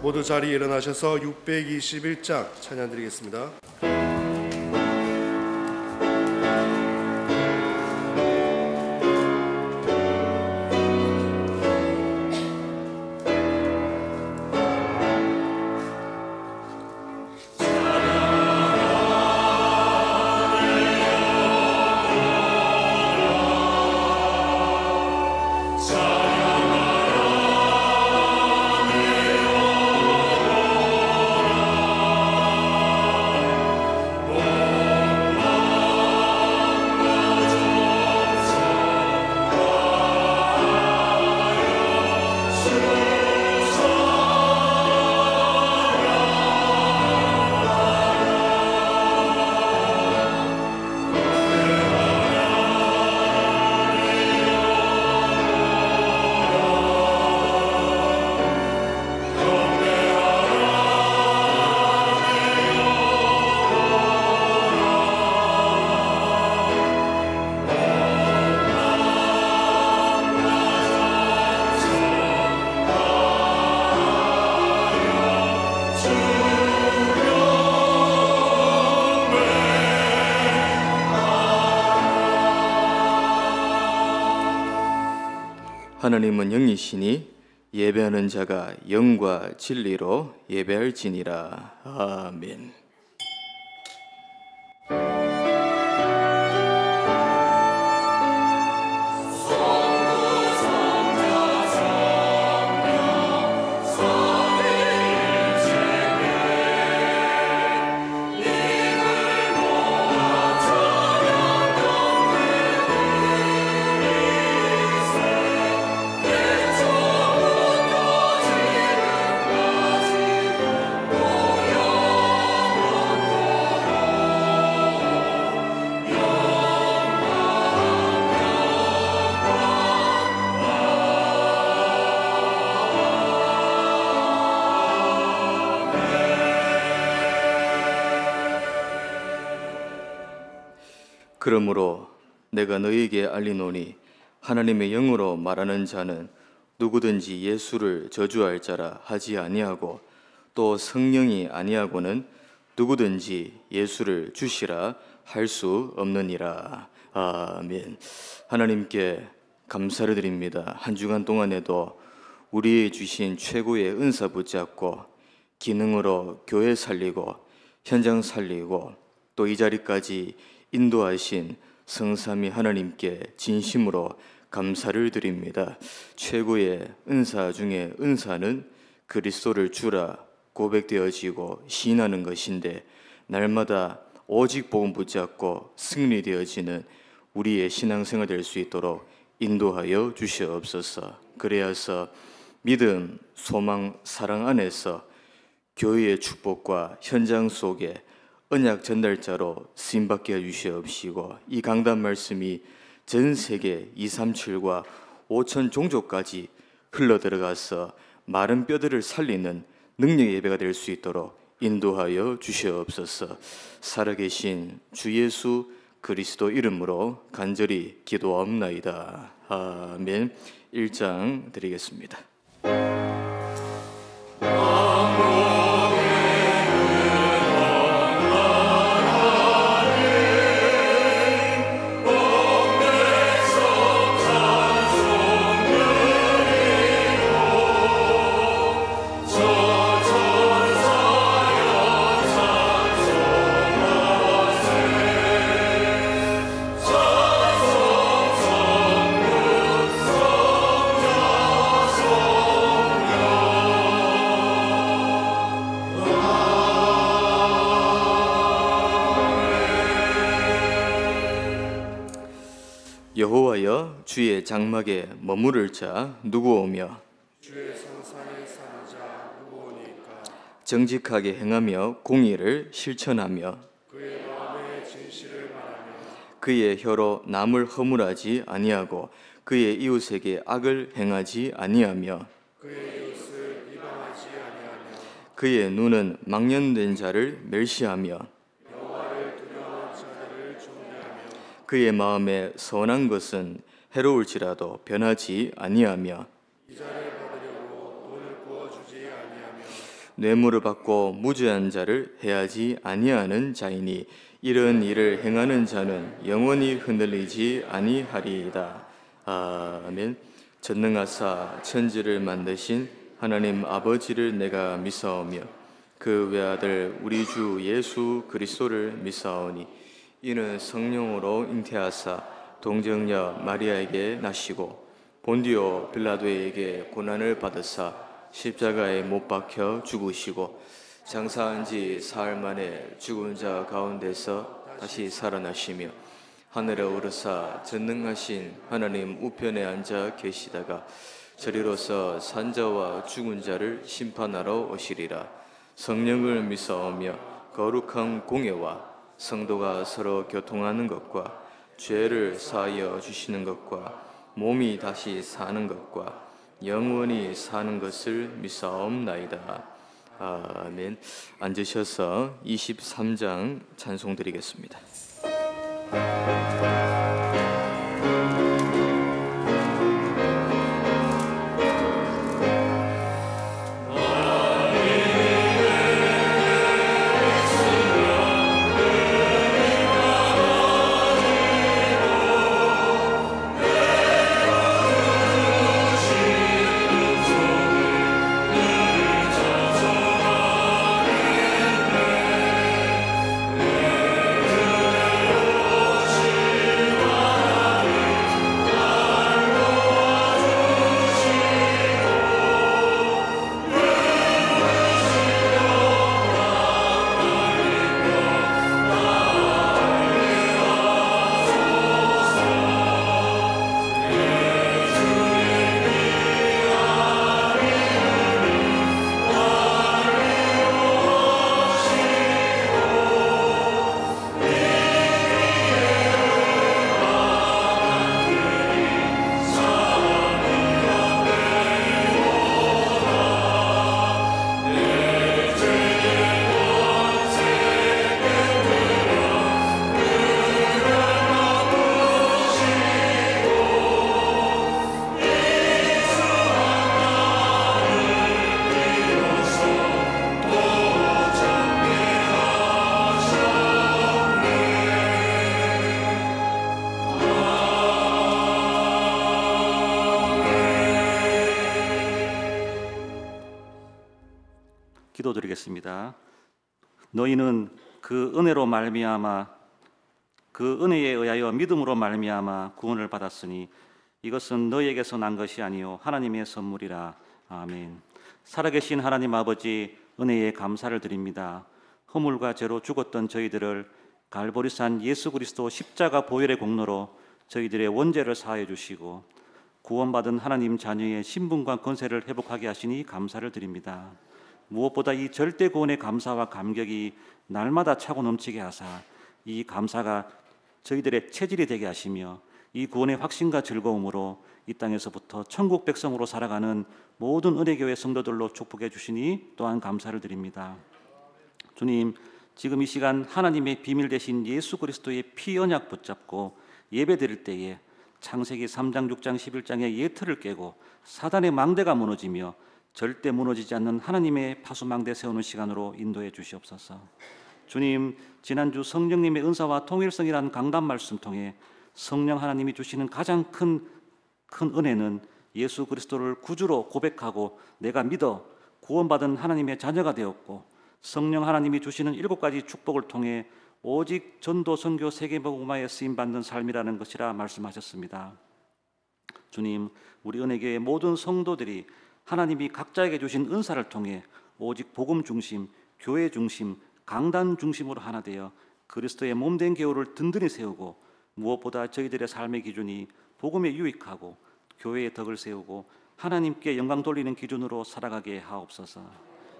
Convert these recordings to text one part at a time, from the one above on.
모두 자리 에 일어나셔서 621장 찬양 드리겠습니다. 하나님은 영이시니 예배하는 자가 영과 진리로 예배할지니라. 아멘. 그러므로 내가 너희에게 알리노니 하나님의 영으로 말하는 자는 누구든지 예수를 저주할 자라 하지 아니하고 또 성령이 아니하고는 누구든지 예수를 주시라 할 수 없느니라. 아멘. 하나님께 감사를 드립니다. 한 주간 동안에도 우리의 주신 최고의 은사 붙잡고 기능으로 교회 살리고 현장 살리고 또 이 자리까지 인도하신 성삼위 하나님께 진심으로 감사를 드립니다. 최고의 은사 중에 은사는 그리스도를 주라 고백되어지고 시하는 것인데 날마다 오직 복음 붙잡고 승리되어지는 우리의 신앙생활 될 수 있도록 인도하여 주시옵소서. 그래야서 믿음, 소망, 사랑 안에서 교회의 축복과 현장 속에 언약 전달자로 쓰임받게 주시옵시고이 강단 말씀이 전 세계 2, 3, 7과 5천 종족까지 흘러들어가서 마른 뼈들을 살리는 능력의 예배가 될 수 있도록 인도하여 주시옵소서 살아계신 주 예수 그리스도 이름으로 간절히 기도하옵나이다 아멘 1장 드리겠습니다 주의 장막에 머무를 자 누구오며 정직하게 행하며 공의를 실천하며 그의, 그의 혀로 남을 허물하지 아니하고 그의 이웃에게 악을 행하지 아니하며 그의, 아니하며 그의 눈은 망년된 자를 멸시하며 그의 마음에 선한 것은 해로울지라도 변하지 아니하며 이자를 받으려고 돈을 부어주지 아니하며 뇌물을 받고 무죄한 자를 해하지 아니하는 자이니 이런 일을 행하는 자는 영원히 흔들리지 아니하리이다. 아멘. 전능하사 천지를 만드신 하나님 아버지를 내가 믿사오며 그 외아들 우리 주 예수 그리스도를 믿사오니 이는 성령으로 잉태하사 동정녀 마리아에게 나시고 본디오 빌라도에게 고난을 받으사 십자가에 못 박혀 죽으시고 장사한 지 사흘 만에 죽은 자 가운데서 다시 살아나시며 하늘에 오르사 전능하신 하나님 우편에 앉아 계시다가 저리로서 산자와 죽은 자를 심판하러 오시리라 성령을 미사오며 거룩한 공예와 성도가 서로 교통하는 것과 죄를 사하여 주시는 것과 몸이 다시 사는 것과 영원히 사는 것을 믿사옵나이다. 아멘. 앉으셔서 23장 찬송 드리겠습니다. 기도드리겠습니다. 너희는 그 은혜로 말미암아 그 은혜에 의하여 믿음으로 말미암아 구원을 받았으니 이것은 너희에게서 난 것이 아니요 하나님의 선물이라. 아멘. 살아계신 하나님 아버지 은혜에 감사를 드립니다. 허물과 죄로 죽었던 저희들을 갈보리산 예수 그리스도 십자가 보혈의 공로로 저희들의 원죄를 사해 주시고 구원받은 하나님 자녀의 신분과 권세를 회복하게 하시니 감사를 드립니다. 무엇보다 이 절대 구원의 감사와 감격이 날마다 차고 넘치게 하사 이 감사가 저희들의 체질이 되게 하시며 이 구원의 확신과 즐거움으로 이 땅에서부터 천국 백성으로 살아가는 모든 은혜교회 성도들로 축복해 주시니 또한 감사를 드립니다. 주님, 지금 이 시간 하나님의 비밀 대신 예수 그리스도의 피 언약 붙잡고 예배 드릴 때에 창세기 3장, 6장, 11장의 예틀을 깨고 사단의 망대가 무너지며 절대 무너지지 않는 하나님의 파수망대 세우는 시간으로 인도해 주시옵소서. 주님, 지난주 성령님의 은사와 통일성이라는 강단 말씀 통해 성령 하나님이 주시는 가장 큰, 큰 은혜는 예수 그리스도를 구주로 고백하고 내가 믿어 구원받은 하나님의 자녀가 되었고 성령 하나님이 주시는 일곱 가지 축복을 통해 오직 전도 선교 세계복음화에 쓰임 받는 삶이라는 것이라 말씀하셨습니다. 주님, 우리 은혜교의 모든 성도들이 하나님이 각자에게 주신 은사를 통해 오직 복음 중심, 교회 중심, 강단 중심으로 하나 되어 그리스도의 몸 된 교우를 든든히 세우고 무엇보다 저희들의 삶의 기준이 복음에 유익하고 교회의 덕을 세우고 하나님께 영광 돌리는 기준으로 살아가게 하옵소서.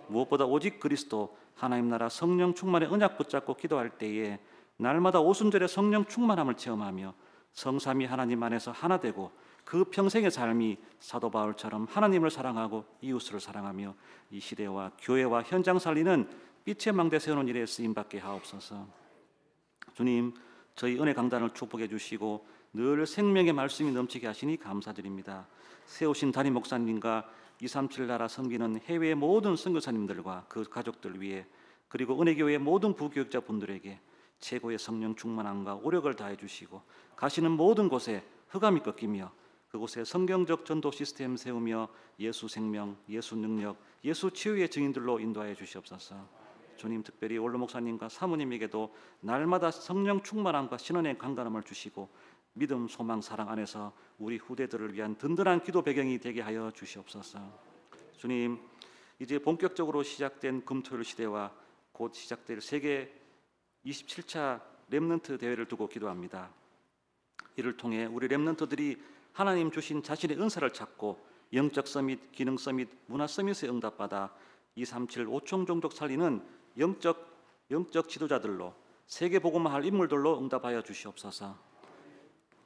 무엇보다 오직 그리스도 하나님 나라 성령 충만의 은약 붙잡고 기도할 때에 날마다 오순절의 성령 충만함을 체험하며 성삼위 하나님 안에서 하나 되고 그 평생의 삶이 사도 바울처럼 하나님을 사랑하고 이웃을 사랑하며 이 시대와 교회와 현장 살리는 빛의 망대 세우는 일에 쓰임 받게 하옵소서. 주님, 저희 은혜 강단을 축복해 주시고 늘 생명의 말씀이 넘치게 하시니 감사드립니다. 세우신 담임 목사님과 237 나라 섬기는 해외 모든 선교사님들과 그 가족들 위해 그리고 은혜교회 모든 부교육자 분들에게 최고의 성령 충만함과 오력을 다해 주시고 가시는 모든 곳에 흑암이 꺾이며 그곳에 성경적 전도 시스템 세우며 예수 생명, 예수 능력, 예수 치유의 증인들로 인도하여 주시옵소서. 주님 특별히 원로 목사님과 사모님에게도 날마다 성령 충만함과 신원의 강단함을 주시고 믿음, 소망, 사랑 안에서 우리 후대들을 위한 든든한 기도 배경이 되게 하여 주시옵소서. 주님, 이제 본격적으로 시작된 금토일 시대와 곧 시작될 세계 27차 렘넌트 대회를 두고 기도합니다. 이를 통해 우리 렘넌트들이 하나님 주신 자신의 은사를 찾고 영적 서밋, 기능 서밋, 문화 서밋에 응답받아 237 5총 종족 살리는 영적 영적 지도자들로 세계 복음화할 인물들로 응답하여 주시옵소서.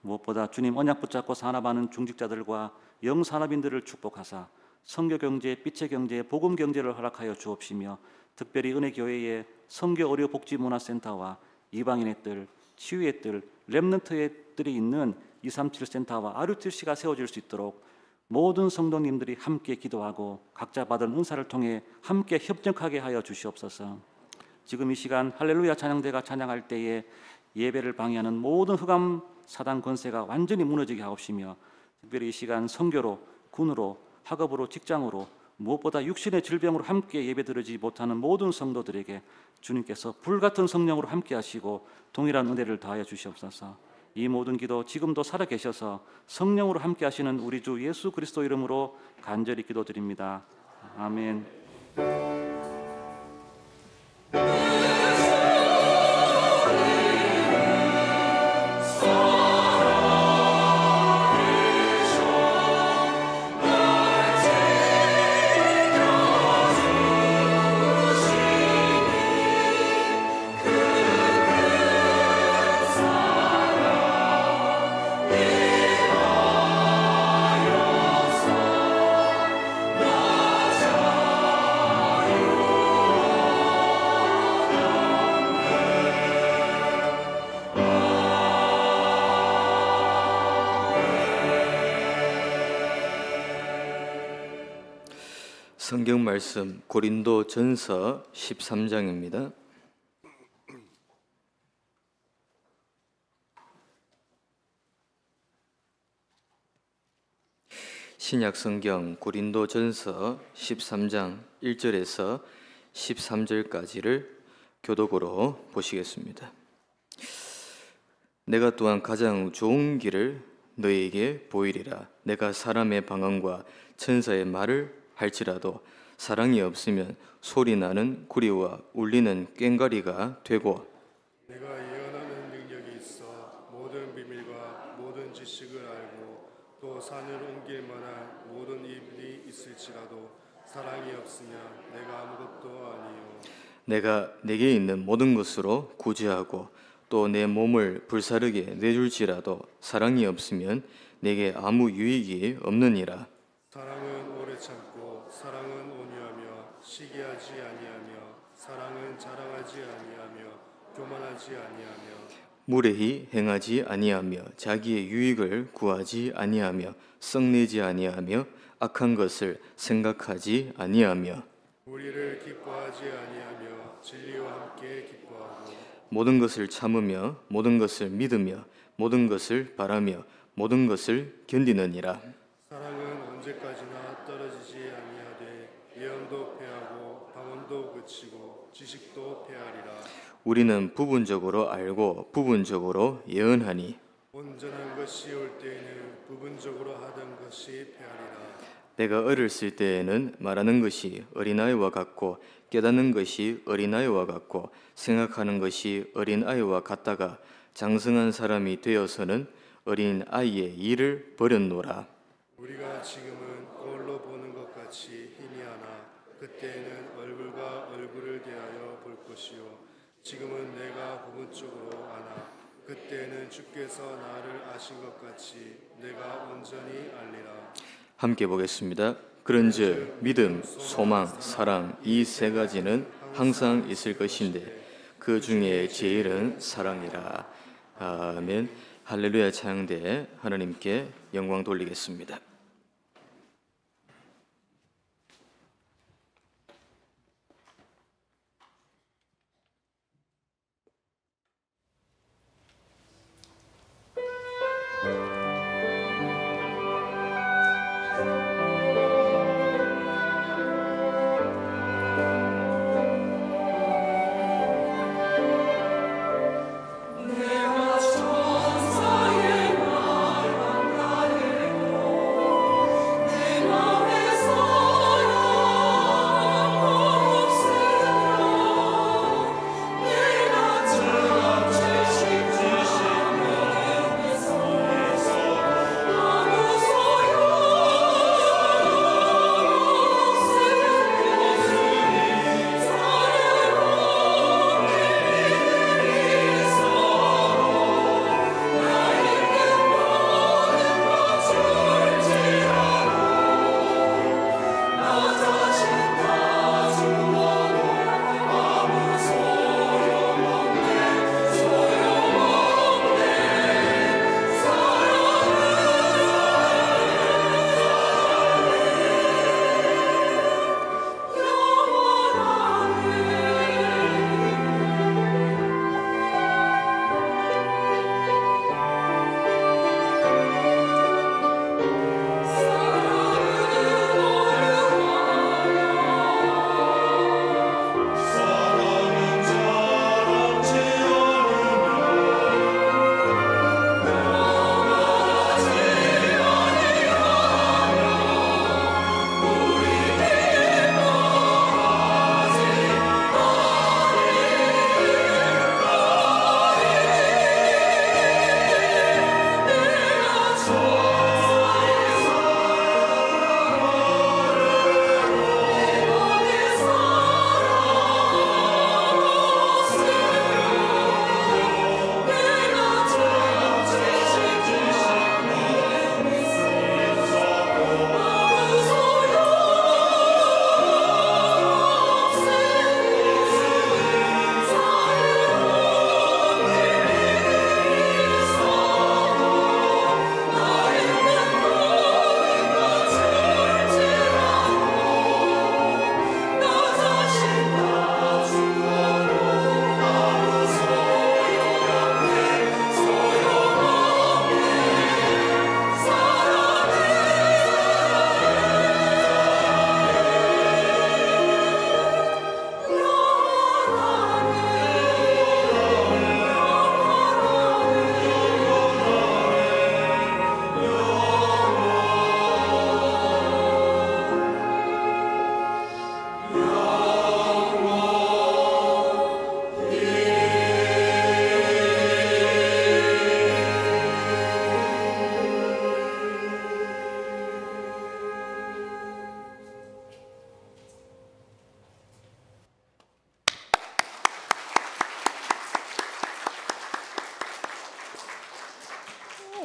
무엇보다 주님 언약 붙잡고 산업하는 중직자들과 영산업인들을 축복하사 성교 경제, 빛의 경제, 복음 경제를 허락하여 주옵시며 특별히 은혜 교회의 성교 의료 복지 문화센터와 이방인의 뜰, 치유의 뜰, 렘넌트의 뜰이 있는 237 센터와 RUTC가 세워질 수 있도록 모든 성도님들이 함께 기도하고 각자 받은 은사를 통해 함께 협력하게 하여 주시옵소서. 지금 이 시간 할렐루야 찬양대가 찬양할 때에 예배를 방해하는 모든 흑암 사단 권세가 완전히 무너지게 하옵시며 특별히 이 시간 성교로 군으로 학업으로 직장으로 무엇보다 육신의 질병으로 함께 예배드리지 못하는 모든 성도들에게 주님께서 불같은 성령으로 함께 하시고 동일한 은혜를 다하여 주시옵소서. 이 모든 기도 지금도 살아 계셔서 성령으로 함께 하시는 우리 주 예수 그리스도 이름으로 간절히 기도드립니다. 아멘. 말씀 고린도 전서 13장입니다. 신약 성경 고린도 전서 13장 1절에서 13절까지를 교독으로 보시겠습니다. 내가 또한 가장 좋은 길을 너에게 보이리라. 내가 사람의 방언과 천사의 말을 할지라도 사랑이 없으면 소리 나는 구리와 울리는 꽹가리가 되고 내가 예언하는 능력이 있어 모든 비밀과 모든 지식을 알고 또 산을 옮길 만한 모든 일이 있을지라도 사랑이 없으면 내가 아무것도 아니요 내가 내게 있는 모든 것으로 구제하고 또 내 몸을 불사르게 내줄지라도 사랑이 없으면 내게 아무 유익이 없느니라 사랑은 사람은 자랑하지 아니하며 교만하지 아니하며 무례히 행하지 아니하며 자기의 유익을 구하지 아니하며 썩내지 아니하며 악한 것을 생각하지 아니하며 우리를 기뻐하지 아니하며 진리와 함께 기뻐하고 모든 것을 참으며 모든 것을 믿으며 모든 것을 바라며 모든 것을 견디느니라 사랑은 언제까지나 우리는 부분적으로 알고 부분적으로 예언하니 온전한 것이 올 때에는 부분적으로 하던 것이 폐하리라 내가 어렸을 때에는 말하는 것이 어린아이와 같고 깨닫는 것이 어린아이와 같고 생각하는 것이 어린아이와 같다가 장성한 사람이 되어서는 어린아이의 일을 버렸노라 우리가 지금은 거울로 보는 것 같이 희미하나 그때에는 얼굴과 얼굴을 대하여 볼 것이요 지금은 내가 부분 쪽으로 아나 그때는 주께서 나를 아신 것 같이 내가 온전히 알리라. 함께 보겠습니다. 그런즉 믿음, 소망, 사랑 이 세 가지는 항상 있을 것인데 그 중에 제일은 사랑이라. 아멘. 할렐루야 찬양대 하나님께 영광 돌리겠습니다.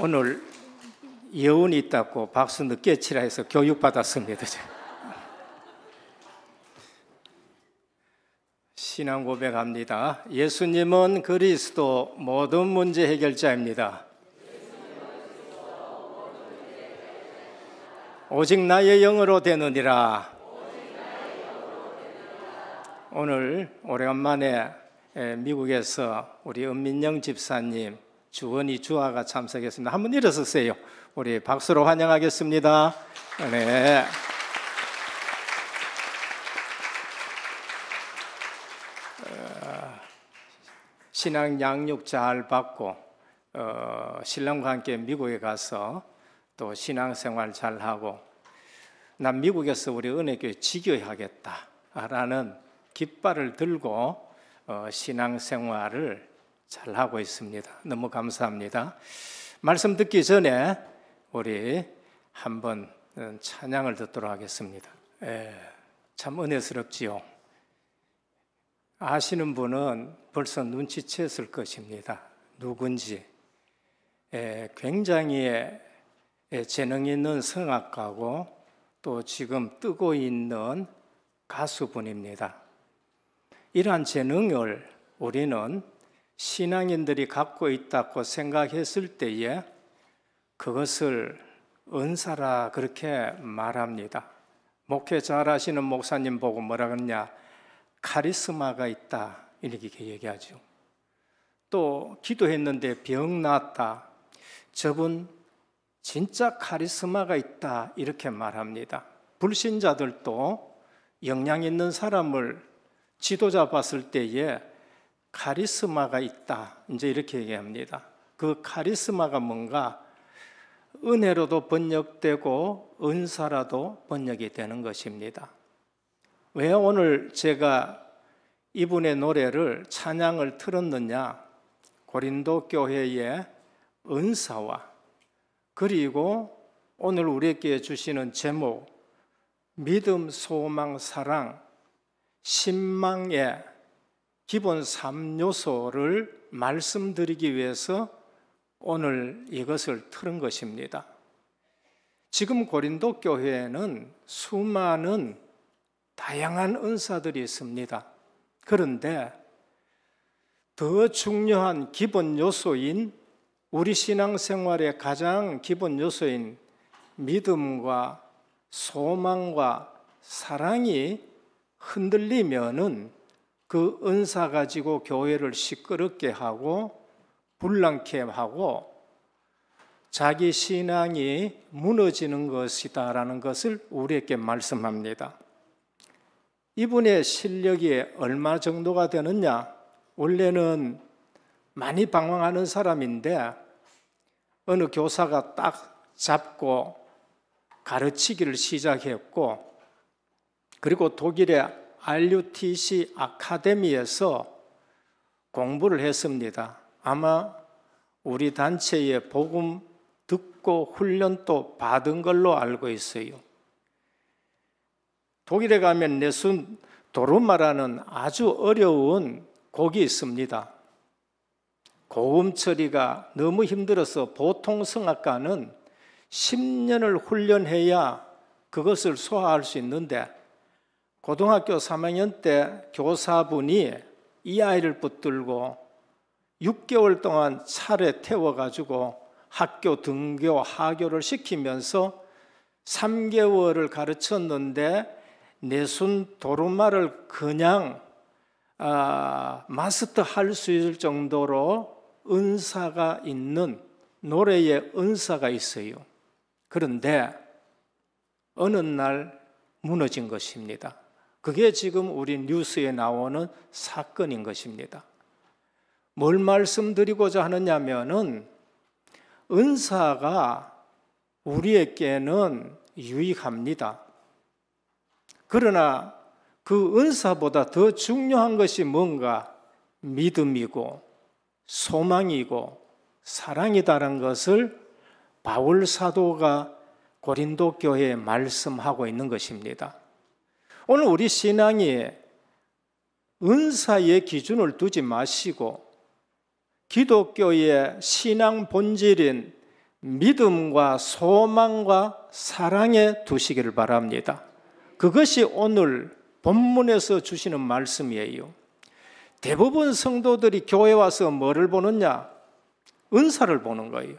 오늘 여운이 있다고 박수 늦게 치라 해서 교육받았습니다. 신앙 고백합니다. 예수님은 그리스도 모든 문제 해결자입니다. 오직 나의 영으로 되느니라. 오늘 오래간만에 미국에서 우리 은민영 집사님 주원이 주아가 참석했습니다. 한번 일어서세요. 우리 박수로 환영하겠습니다. 네. 어, 신앙 양육 잘 받고 어, 신랑과 함께 미국에 가서 또 신앙생활 잘 하고 난 미국에서 우리 은혜교지교해겠다라는 깃발을 들고 어, 신앙생활을 잘 하고 있습니다. 너무 감사합니다. 말씀 듣기 전에 우리 한번 찬양을 듣도록 하겠습니다. 에, 예, 참 은혜스럽지요. 아시는 분은 벌써 눈치챘을 것입니다. 누군지. 에, 예, 굉장히 예, 재능 있는 성악가고 또 지금 뜨고 있는 가수분입니다. 이러한 재능을 우리는 신앙인들이 갖고 있다고 생각했을 때에 그것을 은사라 그렇게 말합니다. 목회 잘하시는 목사님 보고 뭐라 그러냐? 카리스마가 있다. 이렇게 얘기하죠. 또 기도했는데 병 났다. 저분 진짜 카리스마가 있다. 이렇게 말합니다. 불신자들도 영향 있는 사람을 지도자 봤을 때에 카리스마가 있다. 이제 이렇게 얘기합니다. 그 카리스마가 뭔가 은혜로도 번역되고 은사라도 번역이 되는 것입니다. 왜 오늘 제가 이분의 노래를 찬양을 틀었느냐? 고린도 교회의 은사와 그리고 오늘 우리에게 주시는 제목 믿음, 소망, 사랑, 신망의 기본 3요소를 말씀드리기 위해서 오늘 이것을 틀은 것입니다. 지금 고린도 교회에는 수많은 다양한 은사들이 있습니다. 그런데 더 중요한 기본 요소인 우리 신앙생활의 가장 기본 요소인 믿음과 소망과 사랑이 흔들리면은 그 은사 가지고 교회를 시끄럽게 하고 불랑케 하고 자기 신앙이 무너지는 것이다라는 것을 우리에게 말씀합니다. 이분의 실력이 얼마 정도가 되느냐? 원래는 많이 방황하는 사람인데 어느 교사가 딱 잡고 가르치기를 시작했고 그리고 독일의 RUTC 아카데미에서 공부를 했습니다. 아마 우리 단체의 복음 듣고 훈련도 받은 걸로 알고 있어요. 독일에 가면 내순 도르마라는 아주 어려운 곡이 있습니다. 고음 처리가 너무 힘들어서 보통 성악가는 10년을 훈련해야 그것을 소화할 수 있는데 고등학교 3학년 때 교사분이 이 아이를 붙들고 6개월 동안 차례 태워가지고 학교 등교, 하교를 시키면서 3개월을 가르쳤는데 내순 도루마를 그냥 아, 마스터할 수 있을 정도로 은사가 있는 노래의 은사가 있어요. 그런데 어느 날 무너진 것입니다. 그게 지금 우리 뉴스에 나오는 사건인 것입니다. 뭘 말씀드리고자 하느냐면은 은사가 우리에게는 유익합니다. 그러나 그 은사보다 더 중요한 것이 뭔가 믿음이고 소망이고 사랑이다라는 것을 바울 사도가 고린도 교회에 말씀하고 있는 것입니다. 오늘 우리 신앙이 은사의 기준을 두지 마시고 기독교의 신앙 본질인 믿음과 소망과 사랑에 두시기를 바랍니다. 그것이 오늘 본문에서 주시는 말씀이에요. 대부분 성도들이 교회 와서 뭐를 보느냐? 은사를 보는 거예요.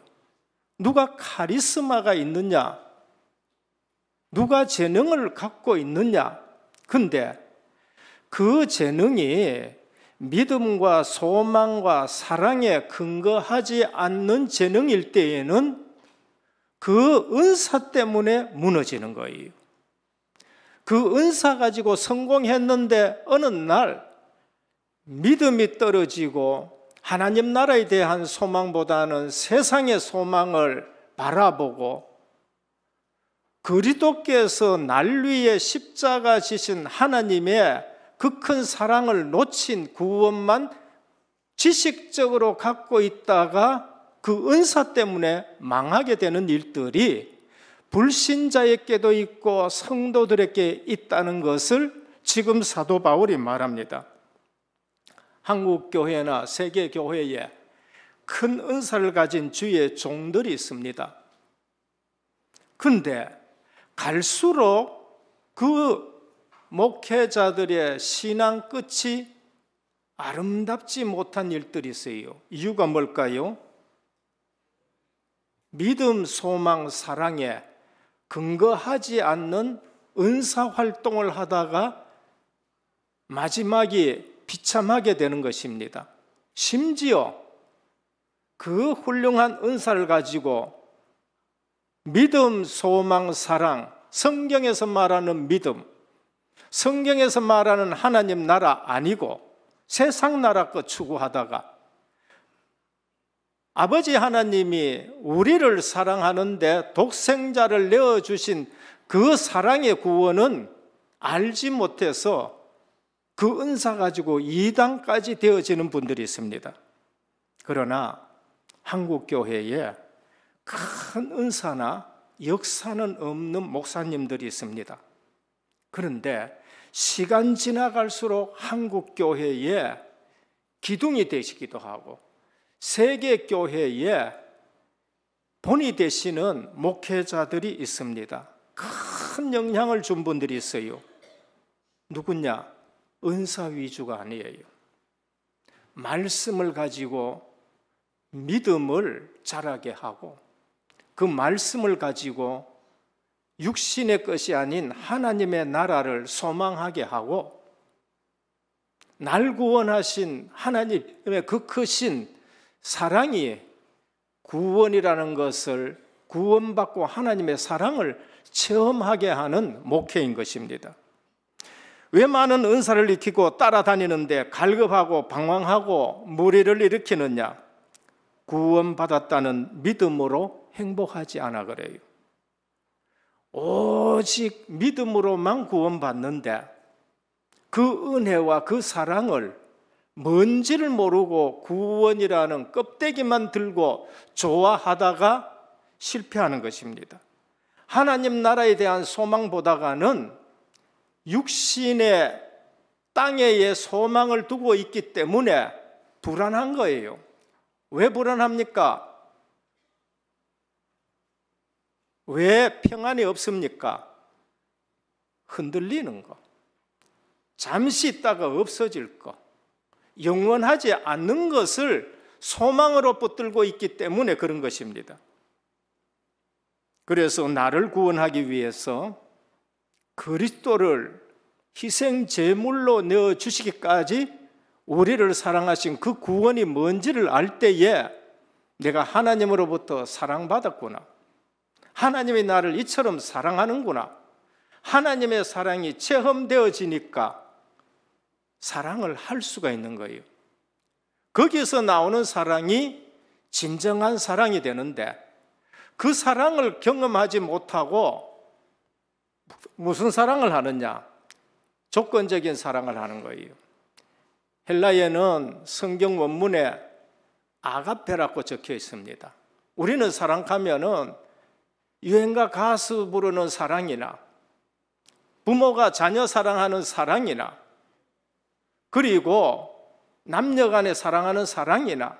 누가 카리스마가 있느냐? 누가 재능을 갖고 있느냐? 근데 그 재능이 믿음과 소망과 사랑에 근거하지 않는 재능일 때에는 그 은사 때문에 무너지는 거예요. 그 은사 가지고 성공했는데 어느 날 믿음이 떨어지고 하나님 나라에 대한 소망보다는 세상의 소망을 바라보고 그리도께서 날 위에 십자가 지신 하나님의 그 큰 사랑을 놓친 구원만 지식적으로 갖고 있다가 그 은사 때문에 망하게 되는 일들이 불신자에게도 있고 성도들에게 있다는 것을 지금 사도 바울이 말합니다. 한국 교회나 세계 교회에 큰 은사를 가진 주의 종들이 있습니다. 근데 갈수록 그 목회자들의 신앙 끝이 아름답지 못한 일들이 있어요. 이유가 뭘까요? 믿음, 소망, 사랑에 근거하지 않는 은사 활동을 하다가 마지막이 비참하게 되는 것입니다. 심지어 그 훌륭한 은사를 가지고 믿음, 소망, 사랑, 성경에서 말하는 믿음, 성경에서 말하는 하나님 나라 아니고 세상 나라 것 추구하다가 아버지 하나님이 우리를 사랑하는데 독생자를 내어주신 그 사랑의 구원은 알지 못해서 그 은사 가지고 이단까지 되어지는 분들이 있습니다. 그러나 한국교회에 큰 은사나 역사는 없는 목사님들이 있습니다. 그런데 시간 지나갈수록 한국 교회에 기둥이 되시기도 하고 세계 교회에 본이 되시는 목회자들이 있습니다. 큰 영향을 준 분들이 있어요. 누구냐? 은사 위주가 아니에요. 말씀을 가지고 믿음을 자라게 하고 그 말씀을 가지고 육신의 것이 아닌 하나님의 나라를 소망하게 하고 날 구원하신 하나님의 그 크신 사랑이 구원이라는 것을 구원받고 하나님의 사랑을 체험하게 하는 목회인 것입니다. 왜 많은 은사를 익히고 따라다니는데 갈급하고 방황하고 무리를 일으키느냐? 구원받았다는 믿음으로 행복하지 않아 그래요. 오직 믿음으로만 구원받는데 그 은혜와 그 사랑을 뭔지를 모르고 구원이라는 껍데기만 들고 좋아하다가 실패하는 것입니다. 하나님 나라에 대한 소망보다가는 육신의 땅에의 소망을 두고 있기 때문에 불안한 거예요. 왜 불안합니까? 왜 평안이 없습니까? 흔들리는 거. 잠시 있다가 없어질 거. 영원하지 않는 것을 소망으로 붙들고 있기 때문에 그런 것입니다. 그래서 나를 구원하기 위해서 그리스도를 희생 제물로 내어 주시기까지 우리를 사랑하신 그 구원이 뭔지를 알 때에 내가 하나님으로부터 사랑받았구나. 하나님이 나를 이처럼 사랑하는구나. 하나님의 사랑이 체험되어지니까 사랑을 할 수가 있는 거예요. 거기서 나오는 사랑이 진정한 사랑이 되는데 그 사랑을 경험하지 못하고 무슨 사랑을 하느냐? 조건적인 사랑을 하는 거예요. 헬라에는 성경 원문에 아가페라고 적혀 있습니다. 우리는 사랑하면은 유행가 가수 부르는 사랑이나 부모가 자녀 사랑하는 사랑이나 그리고 남녀 간에 사랑하는 사랑이나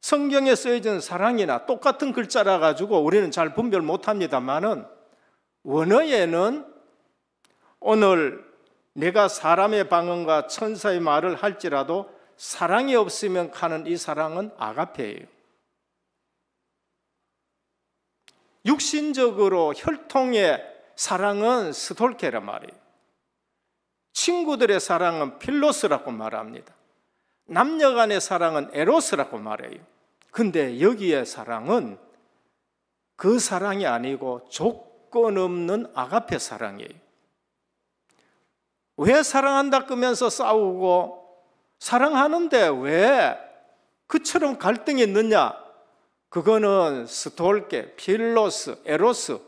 성경에 쓰여진 사랑이나 똑같은 글자라 가지고 우리는 잘 분별 못 합니다만은 원어에는 오늘 내가 사람의 방언과 천사의 말을 할지라도 사랑이 없으면 가는 이 사랑은 아가페예요. 육신적으로 혈통의 사랑은 스톨케란 말이에요. 친구들의 사랑은 필로스라고 말합니다. 남녀 간의 사랑은 에로스라고 말해요. 근데 여기에 사랑은 그 사랑이 아니고 조건 없는 아가페 사랑이에요. 왜 사랑한다 끄면서 싸우고 사랑하는데 왜 그처럼 갈등이 있느냐? 그거는 스톨게, 필로스, 에로스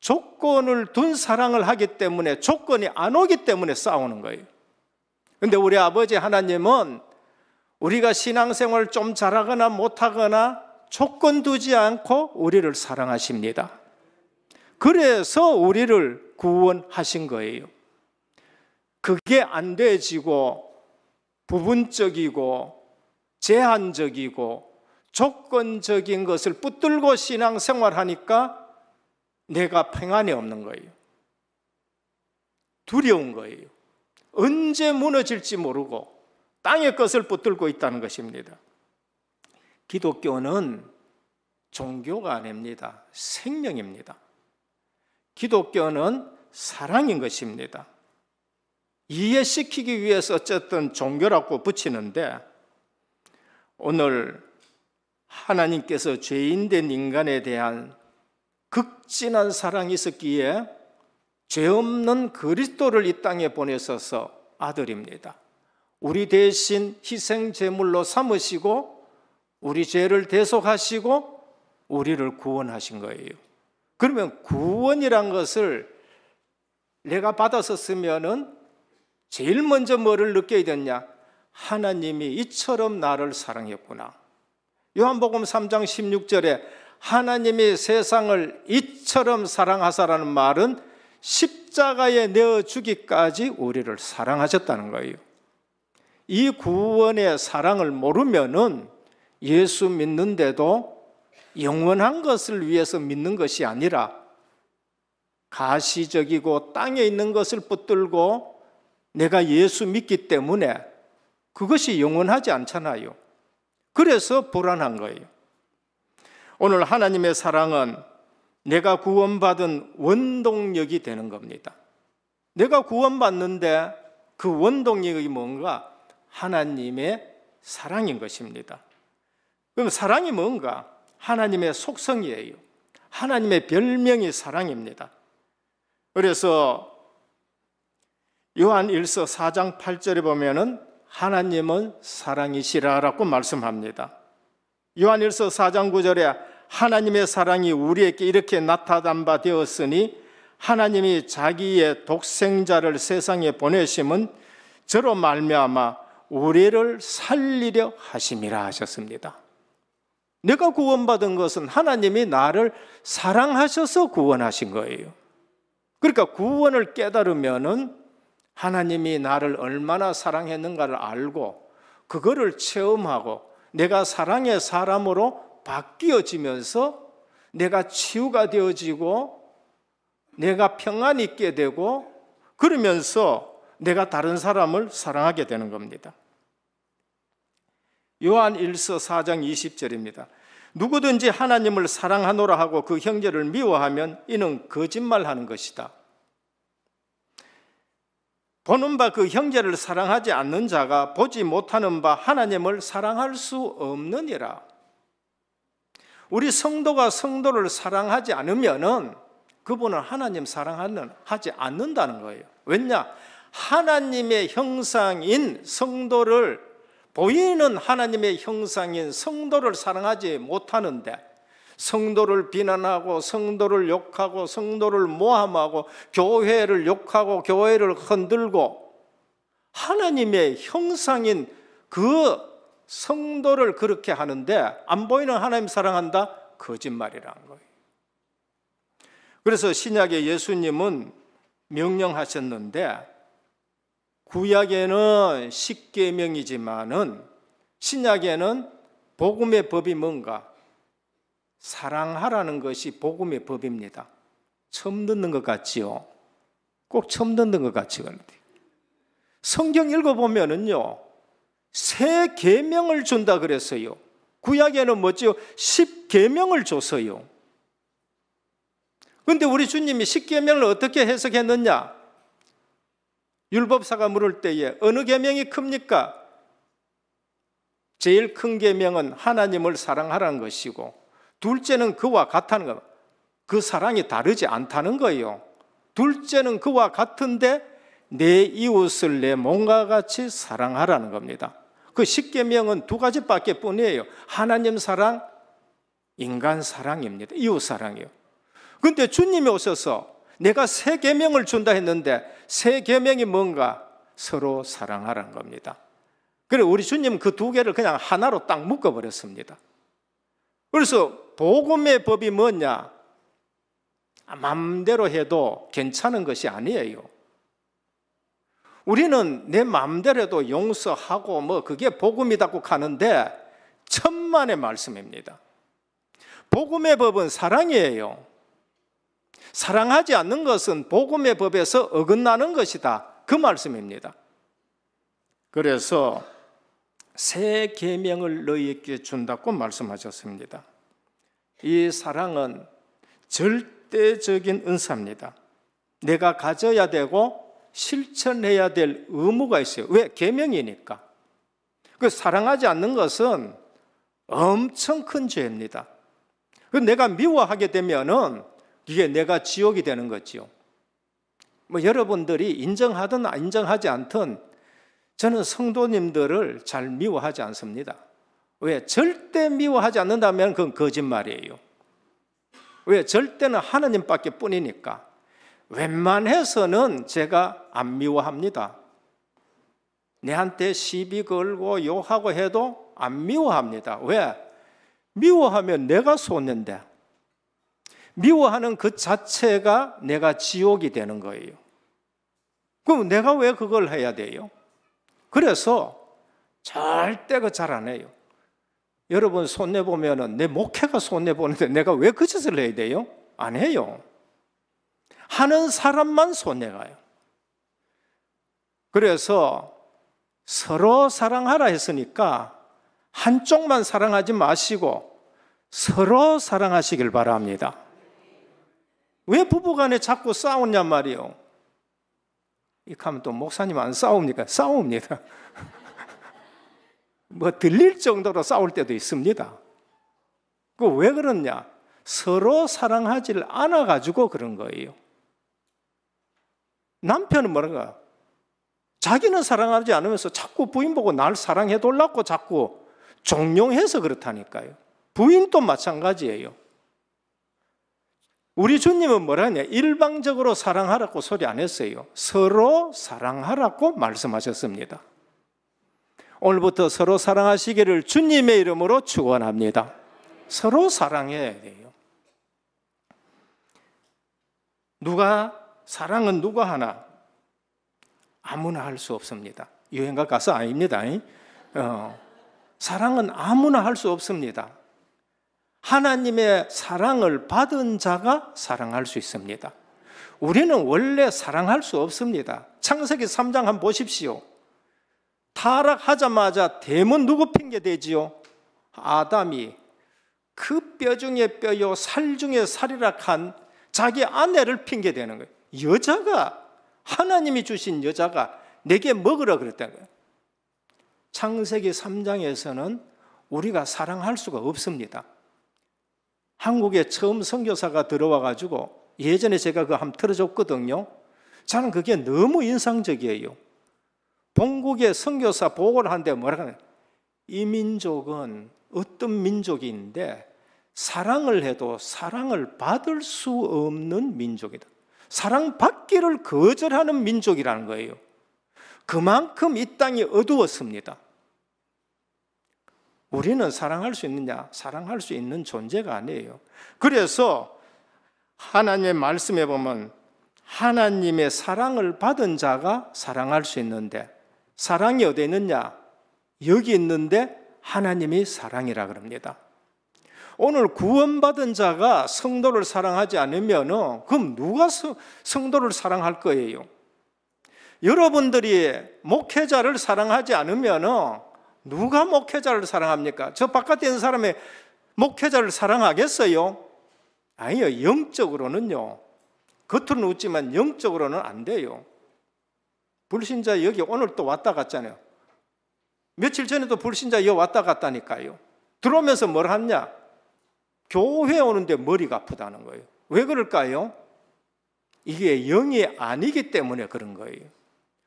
조건을 둔 사랑을 하기 때문에 조건이 안 오기 때문에 싸우는 거예요. 근데 우리 아버지 하나님은 우리가 신앙생활 좀 잘하거나 못하거나 조건 두지 않고 우리를 사랑하십니다. 그래서 우리를 구원하신 거예요. 그게 안 돼지고 부분적이고 제한적이고 조건적인 것을 붙들고 신앙 생활하니까 내가 평안이 없는 거예요. 두려운 거예요. 언제 무너질지 모르고 땅의 것을 붙들고 있다는 것입니다. 기독교는 종교가 아닙니다. 생명입니다. 기독교는 사랑인 것입니다. 이해시키기 위해서 어쨌든 종교라고 붙이는데 오늘 하나님께서 죄인된 인간에 대한 극진한 사랑이 있었기에 죄 없는 그리스도를 이 땅에 보내셔서 아들입니다. 우리 대신 희생 제물로 삼으시고 우리 죄를 대속하시고 우리를 구원하신 거예요. 그러면 구원이란 것을 내가 받았었으면은 제일 먼저 뭐를 느껴야 됐냐? 하나님이 이처럼 나를 사랑했구나. 요한복음 3장 16절에 하나님이 세상을 이처럼 사랑하사라는 말은 십자가에 내어 주기까지 우리를 사랑하셨다는 거예요. 이 구원의 사랑을 모르면은 예수 믿는데도 영원한 것을 위해서 믿는 것이 아니라 가시적이고 땅에 있는 것을 붙들고 내가 예수 믿기 때문에 그것이 영원하지 않잖아요. 그래서 불안한 거예요. 오늘 하나님의 사랑은 내가 구원받은 원동력이 되는 겁니다. 내가 구원받는데 그 원동력이 뭔가 하나님의 사랑인 것입니다. 그럼 사랑이 뭔가? 하나님의 속성이에요. 하나님의 별명이 사랑입니다. 그래서 요한 1서 4장 8절에 보면은 하나님은 사랑이시라라고 말씀합니다. 요한일서 4장 9절에 하나님의 사랑이 우리에게 이렇게 나타난 바 되었으니 하나님이 자기의 독생자를 세상에 보내심은 저로 말미암아 우리를 살리려 하심이라 하셨습니다. 내가 구원받은 것은 하나님이 나를 사랑하셔서 구원하신 거예요. 그러니까 구원을 깨달으면은 하나님이 나를 얼마나 사랑했는가를 알고 그거를 체험하고 내가 사랑의 사람으로 바뀌어지면서 내가 치유가 되어지고 내가 평안 있게 되고 그러면서 내가 다른 사람을 사랑하게 되는 겁니다. 요한 1서 4장 20절입니다. 누구든지 하나님을 사랑하노라 하고 그 형제를 미워하면 이는 거짓말하는 것이다. 보는 바 그 형제를 사랑하지 않는 자가 보지 못하는 바 하나님을 사랑할 수 없느니라. 우리 성도가 성도를 사랑하지 않으면은 그분은 하나님 사랑하는 하지 않는다는 거예요. 왜냐? 하나님의 형상인 성도를 보이는 하나님의 형상인 성도를 사랑하지 못하는데 성도를 비난하고 성도를 욕하고 성도를 모함하고 교회를 욕하고 교회를 흔들고 하나님의 형상인 그 성도를 그렇게 하는데 안 보이는 하나님 사랑한다? 거짓말이란 거예요. 그래서 신약의 예수님은 명령하셨는데 구약에는 십계명이지만은 신약에는 복음의 법이 뭔가 사랑하라는 것이 복음의 법입니다. 처음 듣는 것 같지요. 꼭 처음 듣는 것 같지 않은데. 성경 읽어보면은요, 새 계명을 준다 그랬어요. 구약에는 뭐지요? 십 계명을 줬어요. 근데 우리 주님이 십 계명을 어떻게 해석했느냐? 율법사가 물을 때에 어느 계명이 큽니까? 제일 큰 계명은 하나님을 사랑하라는 것이고 둘째는 그와 같다는 것. 그 사랑이 다르지 않다는 거예요. 둘째는 그와 같은데 내 이웃을 내 몸과 같이 사랑하라는 겁니다. 그 십계명은 두 가지밖에 뿐이에요. 하나님 사랑, 인간 사랑입니다. 이웃 사랑이요. 그런데 주님이 오셔서 내가 세 계명을 준다 했는데 세 계명이 뭔가 서로 사랑하라는 겁니다. 그래 우리 주님 그 두 개를 그냥 하나로 딱 묶어 버렸습니다. 그래서 복음의 법이 뭐냐? 마음대로 해도 괜찮은 것이 아니에요. 우리는 내 마음대로 해도 용서하고 뭐 그게 복음이다고 가는데 천만의 말씀입니다. 복음의 법은 사랑이에요. 사랑하지 않는 것은 복음의 법에서 어긋나는 것이다. 그 말씀입니다. 그래서 새 계명을 너희에게 준다고 말씀하셨습니다. 이 사랑은 절대적인 은사입니다. 내가 가져야 되고 실천해야 될 의무가 있어요. 왜? 계명이니까. 그 사랑하지 않는 것은 엄청 큰 죄입니다. 그 내가 미워하게 되면은 이게 내가 지옥이 되는 거지요. 뭐 여러분들이 인정하든 인정하지 않든 저는 성도님들을 잘 미워하지 않습니다. 왜? 절대 미워하지 않는다면 그건 거짓말이에요. 왜? 절대는 하나님밖에 뿐이니까. 웬만해서는 제가 안 미워합니다. 내한테 시비 걸고 욕하고 해도 안 미워합니다. 왜? 미워하면 내가 쏘는데. 미워하는 그 자체가 내가 지옥이 되는 거예요. 그럼 내가 왜 그걸 해야 돼요? 그래서 절대 그 잘 안 해요. 여러분 손해 보면은 내 목회가 손해 보는데 내가 왜 그 짓을 해야 돼요? 안 해요. 하는 사람만 손해 가요. 그래서 서로 사랑하라 했으니까 한쪽만 사랑하지 마시고 서로 사랑하시길 바랍니다. 왜 부부간에 자꾸 싸우냔 말이요. 이렇게 하면 또 목사님 안 싸웁니까? 싸웁니다. 뭐 들릴 정도로 싸울 때도 있습니다. 그 왜 그러냐? 서로 사랑하지를 않아 가지고 그런 거예요. 남편은 뭐랄까? 자기는 사랑하지 않으면서 자꾸 부인 보고 날 사랑해 돌라고 자꾸 종용해서 그렇다니까요. 부인도 마찬가지예요. 우리 주님은 뭐라냐? 일방적으로 사랑하라고 소리 안 했어요. 서로 사랑하라고 말씀하셨습니다. 오늘부터 서로 사랑하시기를 주님의 이름으로 축원합니다. 서로 사랑해야 돼요. 누가 사랑은 누가 하나 아무나 할 수 없습니다. 여행가 가서 아닙니다. 어, 사랑은 아무나 할 수 없습니다. 하나님의 사랑을 받은 자가 사랑할 수 있습니다. 우리는 원래 사랑할 수 없습니다. 창세기 3장 한번 보십시오. 타락하자마자 대문 누구 핑계대지요? 아담이 그 뼈 중에 뼈요 살 중에 살이라 한 자기 아내를 핑계대는 거예요. 여자가 하나님이 주신 여자가 내게 먹으라 그랬다는 거예요. 창세기 3장에서는 우리가 사랑할 수가 없습니다. 한국에 처음 선교사가 들어와 가지고 예전에 제가 그함 틀어줬거든요. 저는 그게 너무 인상적이에요. 본국의 선교사 보고를 하는데 뭐라 그래? 이 민족은 어떤 민족인데 사랑을 해도 사랑을 받을 수 없는 민족이다. 사랑받기를 거절하는 민족이라는 거예요. 그만큼 이 땅이 어두웠습니다. 우리는 사랑할 수 있느냐? 사랑할 수 있는 존재가 아니에요. 그래서 하나님의 말씀에 보면 하나님의 사랑을 받은 자가 사랑할 수 있는데 사랑이 어디 있느냐? 여기 있는데 하나님이 사랑이라 그럽니다. 오늘 구원받은 자가 성도를 사랑하지 않으면 그럼 누가 성도를 사랑할 거예요? 여러분들이 목회자를 사랑하지 않으면 누가 목회자를 사랑합니까? 저 바깥에 있는 사람의 목회자를 사랑하겠어요? 아니요, 영적으로는요. 겉으로는 웃지만 영적으로는 안 돼요. 불신자 여기 오늘 또 왔다 갔잖아요. 며칠 전에도 불신자 여 왔다 갔다니까요. 들어오면서 뭘 하냐? 교회 오는데 머리가 아프다는 거예요. 왜 그럴까요? 이게 영이 아니기 때문에 그런 거예요.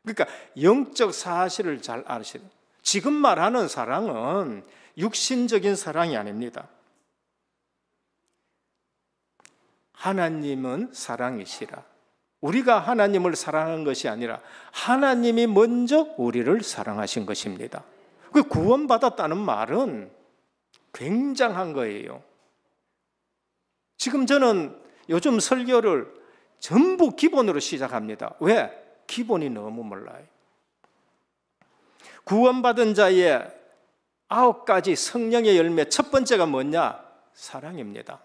그러니까 영적 사실을 잘 아시는 지금 말하는 사랑은 육신적인 사랑이 아닙니다. 하나님은 사랑이시라. 우리가 하나님을 사랑한 것이 아니라 하나님이 먼저 우리를 사랑하신 것입니다. 그 구원받았다는 말은 굉장한 거예요. 지금 저는 요즘 설교를 전부 기본으로 시작합니다. 왜? 기본이 너무 몰라요. 구원받은 자의 아홉 가지 성령의 열매 첫 번째가 뭐냐? 사랑입니다.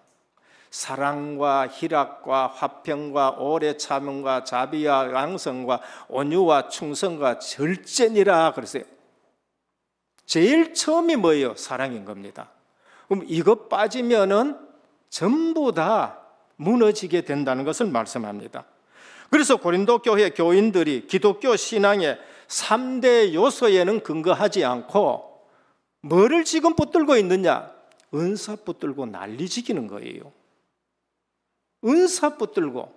사랑과 희락과 화평과 오래 참음과 자비와 양성과 온유와 충성과 절제니라 그랬어요. 제일 처음이 뭐예요? 사랑인 겁니다. 그럼 이것 빠지면은 전부 다 무너지게 된다는 것을 말씀합니다. 그래서 고린도 교회 교인들이 기독교 신앙의 3대 요소에는 근거하지 않고 뭐를 지금 붙들고 있느냐? 은사 붙들고 난리 지기는 거예요. 은사 붙들고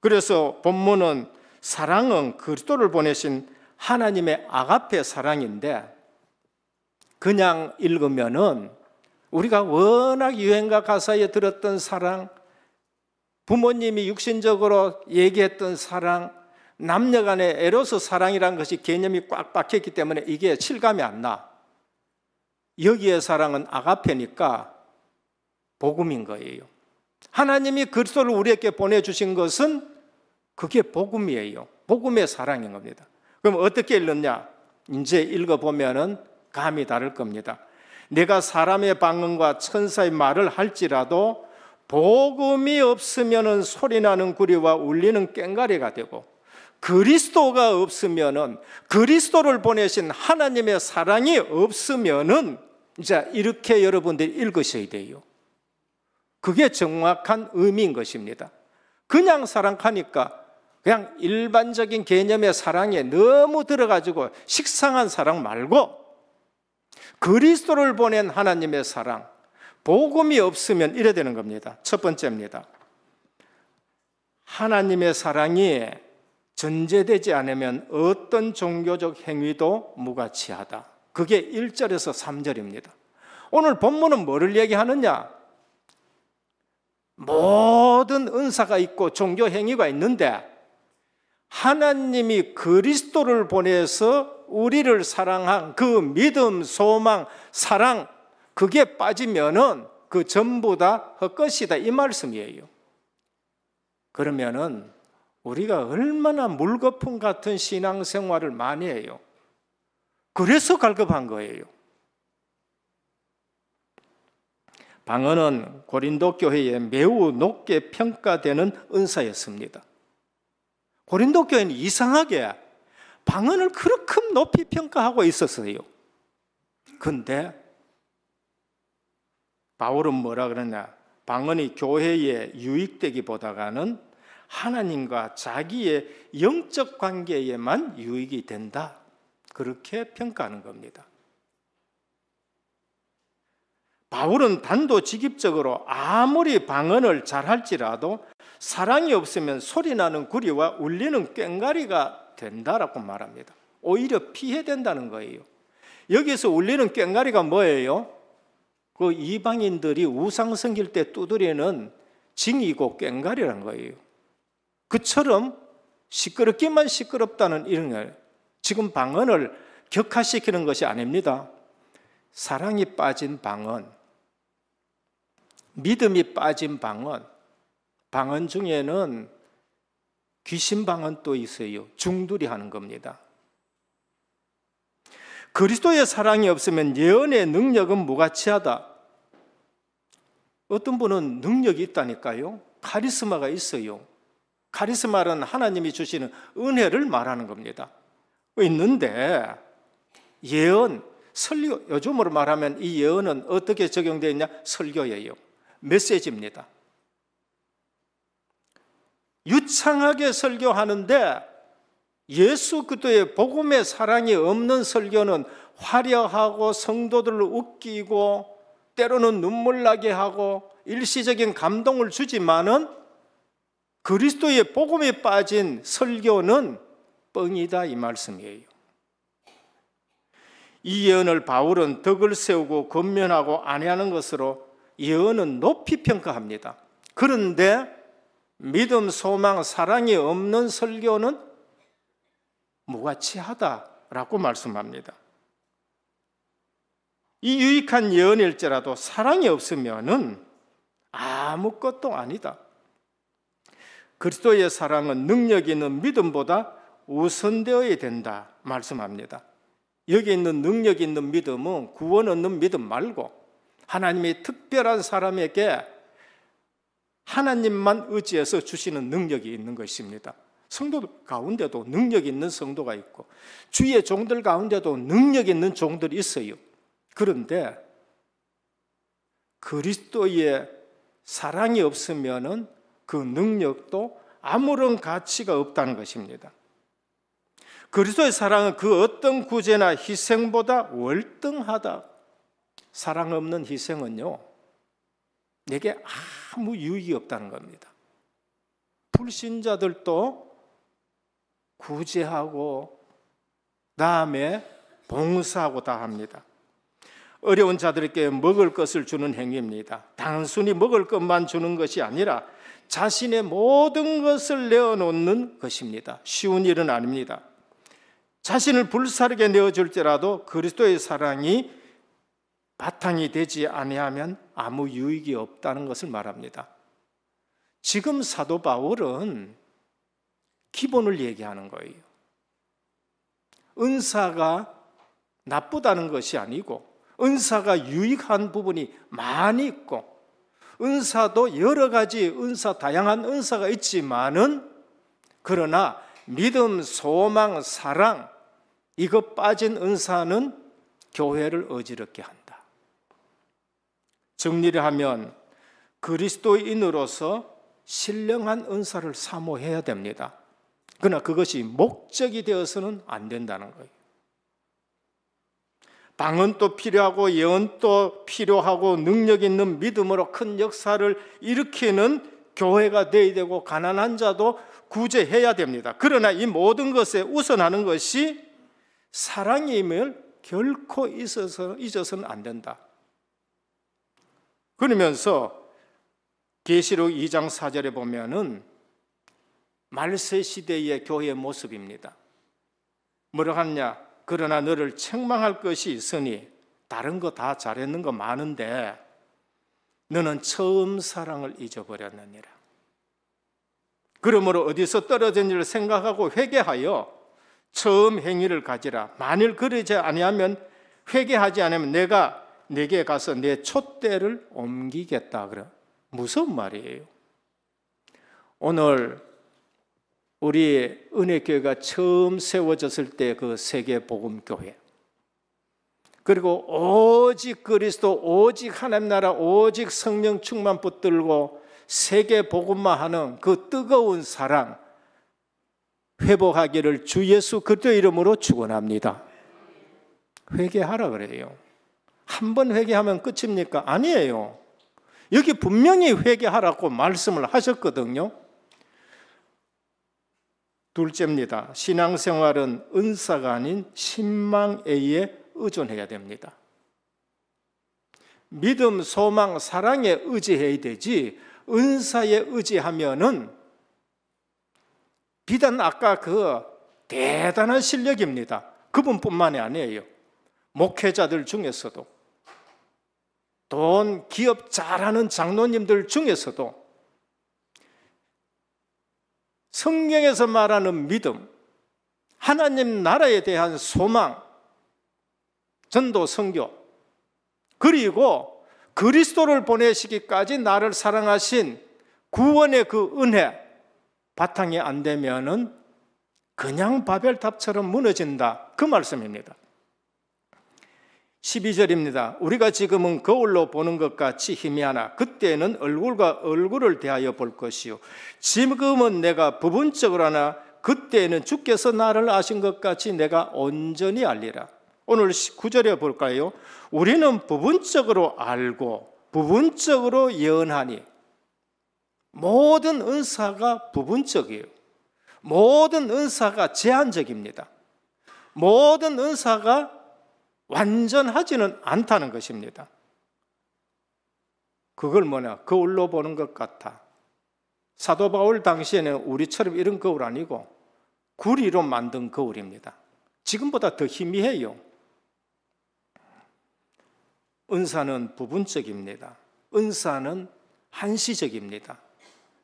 그래서 본문은 사랑은 그리스도를 보내신 하나님의 아가페 사랑인데 그냥 읽으면은 우리가 워낙 유행가 가사에 들었던 사랑, 부모님이 육신적으로 얘기했던 사랑, 남녀 간의 에로스 사랑이란 것이 개념이 꽉 박혔기 때문에 이게 실감이 안 나. 여기에 사랑은 아가페니까 복음인 거예요. 하나님이 그리스도를 우리에게 보내주신 것은 그게 복음이에요. 복음의 사랑인 겁니다. 그럼 어떻게 읽느냐? 이제 읽어보면은 감이 다를 겁니다. 내가 사람의 방언과 천사의 말을 할지라도 복음이 없으면은 소리나는 구리와 울리는 꽹가리가 되고 그리스도가 없으면은 그리스도를 보내신 하나님의 사랑이 없으면은 자 이렇게 여러분들이 읽으셔야 돼요. 그게 정확한 의미인 것입니다. 그냥 사랑하니까 그냥 일반적인 개념의 사랑에 너무 들어가지고 식상한 사랑 말고 그리스도를 보낸 하나님의 사랑, 복음이 없으면 이래 되는 겁니다. 첫 번째입니다. 하나님의 사랑이 전제되지 않으면 어떤 종교적 행위도 무가치하다. 그게 1절에서 3절입니다. 오늘 본문은 뭐를 얘기하느냐? 모든 은사가 있고 종교 행위가 있는데 하나님이 그리스도를 보내서 우리를 사랑한 그 믿음, 소망, 사랑 그게 빠지면은 그 전부 다 헛것이다 이 말씀이에요. 그러면은 우리가 얼마나 물거품 같은 신앙생활을 많이 해요. 그래서 갈급한 거예요. 방언은 고린도 교회에 매우 높게 평가되는 은사였습니다. 고린도 교회는 이상하게 방언을 그렇게 높이 평가하고 있었어요. 근데 바울은 뭐라 그러냐? 방언이 교회에 유익되기보다는 하나님과 자기의 영적 관계에만 유익이 된다. 그렇게 평가하는 겁니다. 바울은 단도직입적으로 아무리 방언을 잘할지라도 사랑이 없으면 소리나는 구리와 울리는 꽹가리가 된다라고 말합니다. 오히려 피해된다는 거예요. 여기서 울리는 꽹가리가 뭐예요? 그 이방인들이 우상 성길때 두드리는 징이고 꽹가리란 거예요. 그처럼 시끄럽기만 시끄럽다는 이런 걸 지금 방언을 격화시키는 것이 아닙니다. 사랑이 빠진 방언, 믿음이 빠진 방언, 방언 중에는 귀신 방언도 있어요. 중두리 하는 겁니다. 그리스도의 사랑이 없으면 예언의 능력은 무가치하다. 어떤 분은 능력이 있다니까요. 카리스마가 있어요. 카리스마는 하나님이 주시는 은혜를 말하는 겁니다. 있는데 예언, 설교, 요즘으로 말하면 이 예언은 어떻게 적용되어 있냐? 설교예요. 메시지입니다. 유창하게 설교하는데 예수 그도의 복음의 사랑이 없는 설교는 화려하고 성도들을 웃기고 때로는 눈물 나게 하고 일시적인 감동을 주지만은 그리스도의 복음에 빠진 설교는 뻥이다 이 말씀이에요. 이 예언을 바울은 덕을 세우고 건면하고 안해하는 것으로 예언은 높이 평가합니다. 그런데 믿음, 소망, 사랑이 없는 설교는 무가치하다라고 말씀합니다. 이 유익한 예언일지라도 사랑이 없으면은 아무것도 아니다. 그리스도의 사랑은 능력 있는 믿음보다 우선되어야 된다 말씀합니다. 여기 있는 능력 있는 믿음은 구원 얻는 믿음 말고 하나님이 특별한 사람에게 하나님만 의지해서 주시는 능력이 있는 것입니다. 성도 가운데도 능력 있는 성도가 있고 주의 위 종들 가운데도 능력 있는 종들이 있어요. 그런데 그리스도의 사랑이 없으면은 그 능력도 아무런 가치가 없다는 것입니다. 그리스도의 사랑은 그 어떤 구제나 희생보다 월등하다. 사랑 없는 희생은요, 내게 아무 유익이 없다는 겁니다. 불신자들도 구제하고, 다음에 봉사하고 다 합니다. 어려운 자들에게 먹을 것을 주는 행위입니다. 단순히 먹을 것만 주는 것이 아니라 자신의 모든 것을 내어놓는 것입니다. 쉬운 일은 아닙니다. 자신을 불사르게 내어줄지라도 그리스도의 사랑이 바탕이 되지 아니하면 아무 유익이 없다는 것을 말합니다. 지금 사도 바울은 기본을 얘기하는 거예요. 은사가 나쁘다는 것이 아니고 은사가 유익한 부분이 많이 있고 은사도 여러 가지 은사 다양한 은사가 있지만은 그러나 믿음, 소망, 사랑 이것 빠진 은사는 교회를 어지럽게 한다. 정리를 하면 그리스도인으로서 신령한 은사를 사모해야 됩니다. 그러나 그것이 목적이 되어서는 안 된다는 거예요. 방언도 필요하고 예언도 필요하고 능력 있는 믿음으로 큰 역사를 일으키는 교회가 되어야 되고 가난한 자도 구제해야 됩니다. 그러나 이 모든 것에 우선하는 것이 사랑임을 결코 잊어서는 안 된다. 그러면서 계시록 2장 4절에 보면은 말세 시대의 교회의 모습입니다. 뭐라 하냐? 그러나 너를 책망할 것이 있으니 다른 거 다 잘했는 거 많은데 너는 처음 사랑을 잊어버렸느니라. 그러므로 어디서 떨어진 일을 생각하고 회개하여 처음 행위를 가지라. 만일 그러지 아니하면 회개하지 않으면 내가 내게 가서 내 촛대를 옮기겠다. 그래. 무슨 말이에요? 오늘 우리 은혜교회가 처음 세워졌을 때 그 세계복음교회. 그리고 오직 그리스도, 오직 하나님 나라, 오직 성령 충만 붙들고 세계복음만 하는 그 뜨거운 사랑, 회복하기를 주 예수 그리스도 이름으로 축원합니다. 회개하라 그래요. 한번 회개하면 끝입니까? 아니에요. 여기 분명히 회개하라고 말씀을 하셨거든요. 둘째입니다. 신앙생활은 은사가 아닌 신망에 의존해야 됩니다. 믿음, 소망, 사랑에 의지해야 되지 은사에 의지하면은 비단 아까 그 대단한 실력입니다. 그분뿐만이 아니에요. 목회자들 중에서도 돈, 기업 잘하는 장로님들 중에서도 성경에서 말하는 믿음, 하나님 나라에 대한 소망, 전도, 성교, 그리고 그리스도를 보내시기까지 나를 사랑하신 구원의 그 은혜, 바탕이 안 되면은 그냥 바벨탑처럼 무너진다. 그 말씀입니다. 12절입니다. 우리가 지금은 거울로 보는 것 같이 희미하나 그때는 얼굴과 얼굴을 대하여 볼 것이요 지금은 내가 부분적으로 하나 그때는 주께서 나를 아신 것 같이 내가 온전히 알리라. 오늘 9절에 볼까요? 우리는 부분적으로 알고 부분적으로 예언하니 모든 은사가 부분적이에요. 모든 은사가 제한적입니다. 모든 은사가 완전하지는 않다는 것입니다. 그걸 뭐냐? 거울로 보는 것 같아. 사도 바울 당시에는 우리처럼 이런 거울 아니고 구리로 만든 거울입니다. 지금보다 더 희미해요. 은사는 부분적입니다. 은사는 한시적입니다.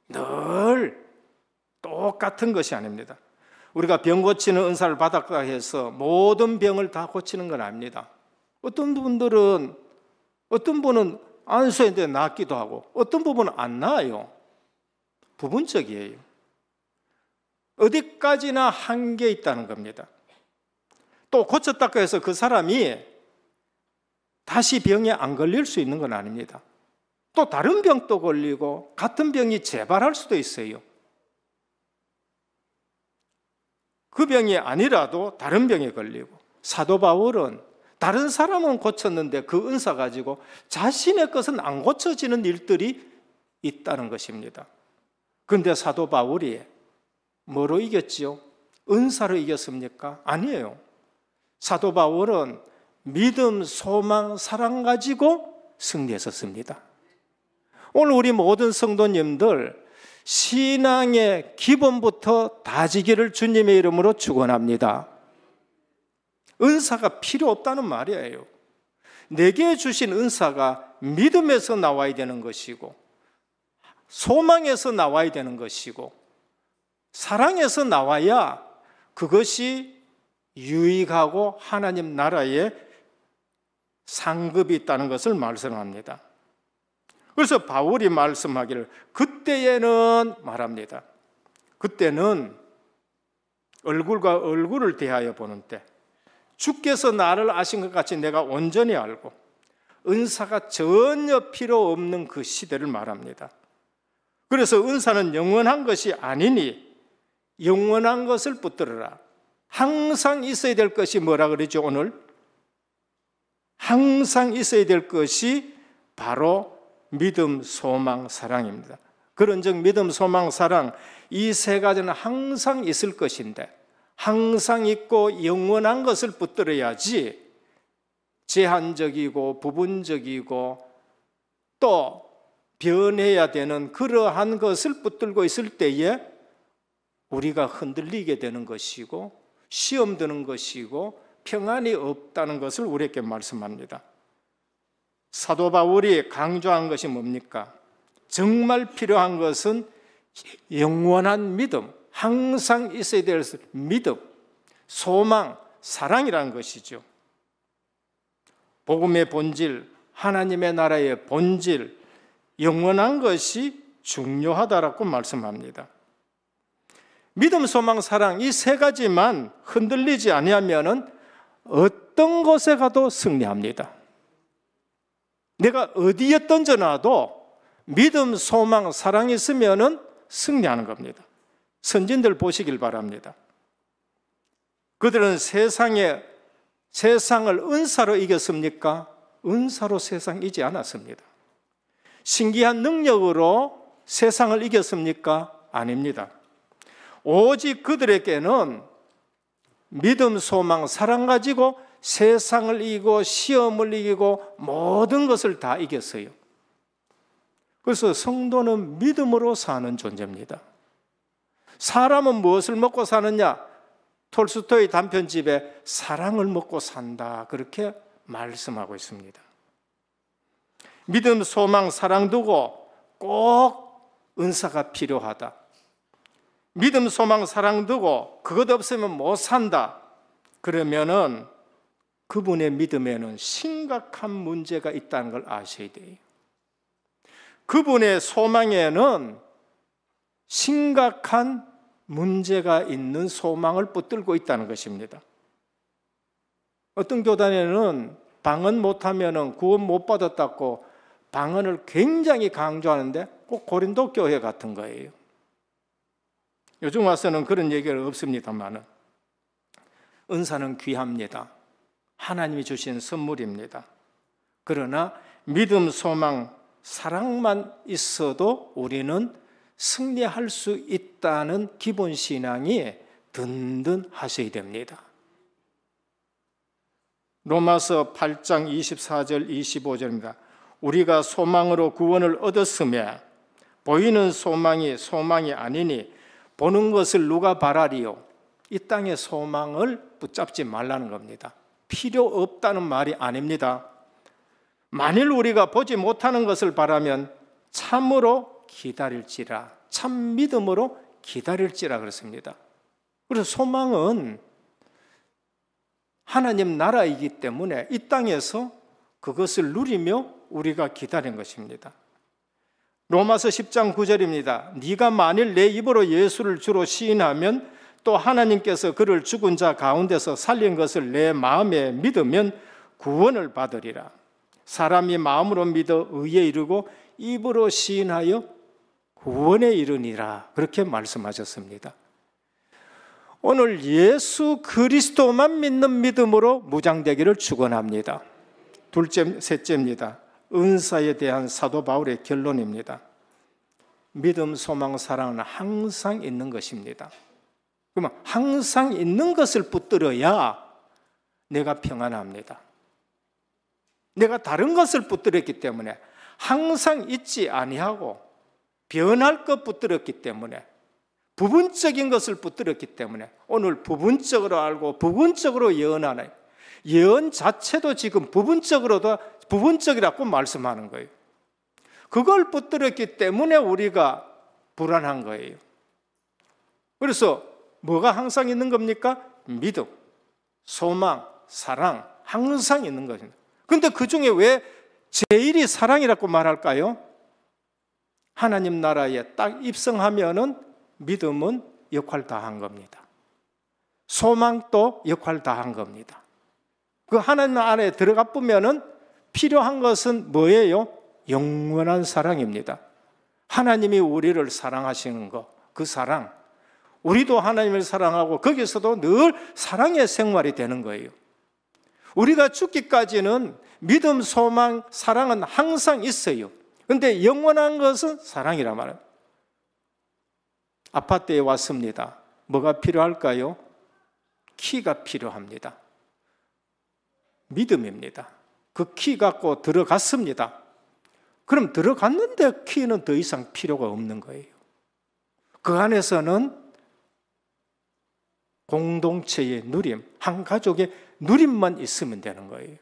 늘 똑같은 것이 아닙니다. 우리가 병 고치는 은사를 받았다 해서 모든 병을 다 고치는 건 아닙니다. 어떤 분들은 어떤 분은 안수했는데 낫기도 하고 어떤 부분은 안 나아요. 부분적이에요. 어디까지나 한계 있다는 겁니다. 또 고쳤다고 해서 그 사람이 다시 병에 안 걸릴 수 있는 건 아닙니다. 또 다른 병도 걸리고 같은 병이 재발할 수도 있어요. 그 병이 아니라도 다른 병에 걸리고 사도 바울은 다른 사람은 고쳤는데 그 은사 가지고 자신의 것은 안 고쳐지는 일들이 있다는 것입니다. 근데 사도 바울이 뭐로 이겼지요? 은사로 이겼습니까? 아니에요. 사도 바울은 믿음, 소망, 사랑 가지고 승리했었습니다. 오늘 우리 모든 성도님들 신앙의 기본부터 다지기를 주님의 이름으로 축원합니다. 은사가 필요 없다는 말이에요. 내게 주신 은사가 믿음에서 나와야 되는 것이고 소망에서 나와야 되는 것이고 사랑에서 나와야 그것이 유익하고 하나님 나라에 상급이 있다는 것을 말씀합니다. 그래서 바울이 말씀하기를 그때에는 말합니다. 그때는 얼굴과 얼굴을 대하여 보는 때 주께서 나를 아신 것 같이 내가 온전히 알고 은사가 전혀 필요 없는 그 시대를 말합니다. 그래서 은사는 영원한 것이 아니니 영원한 것을 붙들어라. 항상 있어야 될 것이 뭐라 그러죠 오늘? 항상 있어야 될 것이 바로 믿음, 소망, 사랑입니다. 그런즉 믿음, 소망, 사랑 이 세 가지는 항상 있을 것인데 항상 있고 영원한 것을 붙들어야지 제한적이고 부분적이고 또 변해야 되는 그러한 것을 붙들고 있을 때에 우리가 흔들리게 되는 것이고 시험드는 것이고 평안이 없다는 것을 우리에게 말씀합니다. 사도 바울이 강조한 것이 뭡니까? 정말 필요한 것은 영원한 믿음, 항상 있어야 될 믿음, 소망, 사랑이라는 것이죠. 복음의 본질, 하나님의 나라의 본질, 영원한 것이 중요하다라고 말씀합니다. 믿음, 소망, 사랑 이 세 가지만 흔들리지 아니하면은 어떤 곳에 가도 승리합니다. 내가 어디에 던져놔도 믿음, 소망, 사랑이 있으면 승리하는 겁니다. 선진들 보시길 바랍니다. 그들은 세상에 세상을 은사로 이겼습니까? 은사로 세상 이지 않았습니다. 신기한 능력으로 세상을 이겼습니까? 아닙니다. 오직 그들에게는 믿음, 소망, 사랑 가지고 세상을 이기고 시험을 이기고 모든 것을 다 이겼어요. 그래서 성도는 믿음으로 사는 존재입니다. 사람은 무엇을 먹고 사느냐? 톨스토이 단편집에 사랑을 먹고 산다. 그렇게 말씀하고 있습니다. 믿음, 소망, 사랑 두고 꼭 은사가 필요하다. 믿음, 소망, 사랑 두고 그것 없으면 못 산다. 그러면은 그분의 믿음에는 심각한 문제가 있다는 걸 아셔야 돼요. 그분의 소망에는 심각한 문제가 있는 소망을 붙들고 있다는 것입니다. 어떤 교단에는 방언 못하면 구원 못 받았다고 방언을 굉장히 강조하는데 꼭 고린도 교회 같은 거예요. 요즘 와서는 그런 얘기를 없습니다만은 은사는 귀합니다. 하나님이 주신 선물입니다. 그러나 믿음, 소망, 사랑만 있어도 우리는 승리할 수 있다는 기본 신앙이 든든하셔야 됩니다. 로마서 8장 24절 25절입니다. 우리가 소망으로 구원을 얻었으며 보이는 소망이 소망이 아니니 보는 것을 누가 바라리요? 이 땅의 소망을 붙잡지 말라는 겁니다. 필요 없다는 말이 아닙니다. 만일 우리가 보지 못하는 것을 바라면 참으로 기다릴지라, 참 믿음으로 기다릴지라 그렇습니다. 그래서 소망은 하나님 나라이기 때문에 이 땅에서 그것을 누리며 우리가 기다린 것입니다. 로마서 10장 9절입니다. 네가 만일 내 입으로 예수를 주로 시인하면 또 하나님께서 그를 죽은 자 가운데서 살린 것을 내 마음에 믿으면 구원을 받으리라. 사람이 마음으로 믿어 의에 이르고 입으로 시인하여 구원에 이르니라. 그렇게 말씀하셨습니다. 오늘 예수 그리스도만 믿는 믿음으로 무장되기를 축원합니다. 둘째, 셋째입니다. 은사에 대한 사도 바울의 결론입니다. 믿음, 소망, 사랑은 항상 있는 것입니다. 그러면 항상 있는 것을 붙들어야 내가 평안합니다. 내가 다른 것을 붙들었기 때문에 항상 있지 아니하고 변할 것 붙들었기 때문에 부분적인 것을 붙들었기 때문에 오늘 부분적으로 알고 부분적으로 예언하네. 예언 자체도 지금 부분적으로도 부분적이라고 말씀하는 거예요. 그걸 붙들었기 때문에 우리가 불안한 거예요. 그래서 뭐가 항상 있는 겁니까? 믿음, 소망, 사랑 항상 있는 것입니다. 근데 그 중에 왜 제일이 사랑이라고 말할까요? 하나님 나라에 딱 입성하면은 믿음은 역할 다 한 겁니다. 소망도 역할 다 한 겁니다. 그 하나님 안에 들어가 보면은 필요한 것은 뭐예요? 영원한 사랑입니다. 하나님이 우리를 사랑하시는 것, 그 사랑. 우리도 하나님을 사랑하고 거기서도 늘 사랑의 생활이 되는 거예요. 우리가 죽기까지는 믿음, 소망, 사랑은 항상 있어요. 근데 영원한 것은 사랑이란 말이에요. 아파트에 왔습니다. 뭐가 필요할까요? 키가 필요합니다. 믿음입니다. 그 키 갖고 들어갔습니다. 그럼 들어갔는데 키는 더 이상 필요가 없는 거예요. 그 안에서는 공동체의 누림, 한 가족의 누림만 있으면 되는 거예요.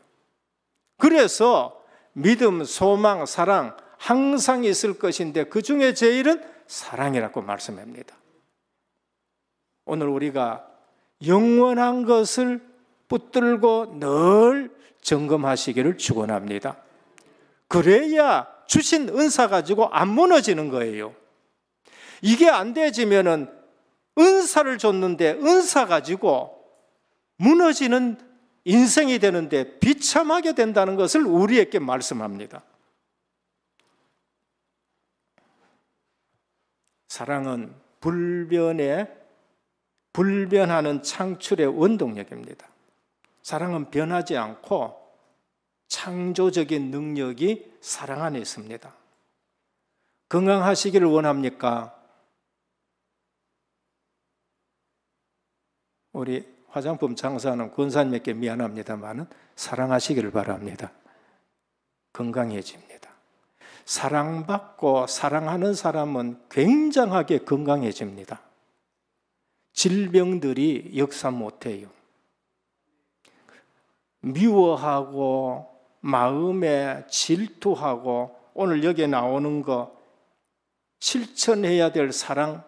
그래서 믿음, 소망, 사랑 항상 있을 것인데 그 중에 제일은 사랑이라고 말씀합니다. 오늘 우리가 영원한 것을 붙들고 늘 점검하시기를 축원합니다. 그래야 주신 은사 가지고 안 무너지는 거예요. 이게 안 되지면은 은사를 줬는데 은사 가지고 무너지는 인생이 되는데 비참하게 된다는 것을 우리에게 말씀합니다. 사랑은 불변의 불변하는 창출의 원동력입니다. 사랑은 변하지 않고 창조적인 능력이 사랑 안에 있습니다. 건강하시기를 원합니까? 우리 화장품 장사하는 권사님께 미안합니다만은 사랑하시기를 바랍니다. 건강해집니다. 사랑받고 사랑하는 사람은 굉장하게 건강해집니다. 질병들이 역사 못해요. 미워하고 마음에 질투하고 오늘 여기에 나오는 거 실천해야 될 사랑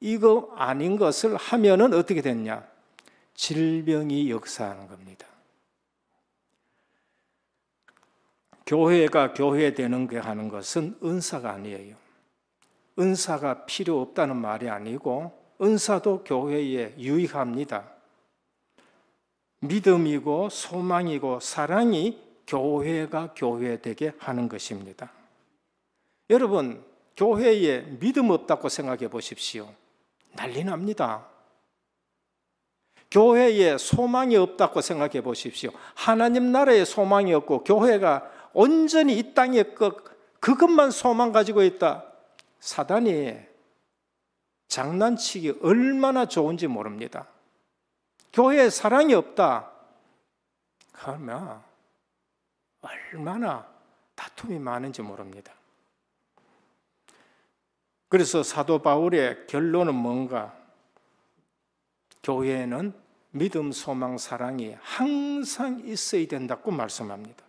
이거 아닌 것을 하면은 어떻게 됐냐? 질병이 역사하는 겁니다. 교회가 교회되는 게 하는 것은 은사가 아니에요. 은사가 필요 없다는 말이 아니고 은사도 교회에 유익합니다. 믿음이고 소망이고 사랑이 교회가 교회되게 하는 것입니다. 여러분, 교회에 믿음 없다고 생각해 보십시오. 난리 납니다. 교회에 소망이 없다고 생각해 보십시오. 하나님 나라에 소망이 없고 교회가 온전히 이 땅에 그, 그것만 소망 가지고 있다. 사단이 장난치기 얼마나 좋은지 모릅니다. 교회에 사랑이 없다. 그러면 얼마나 다툼이 많은지 모릅니다. 그래서 사도 바울의 결론은 뭔가? 교회에는 믿음, 소망, 사랑이 항상 있어야 된다고 말씀합니다.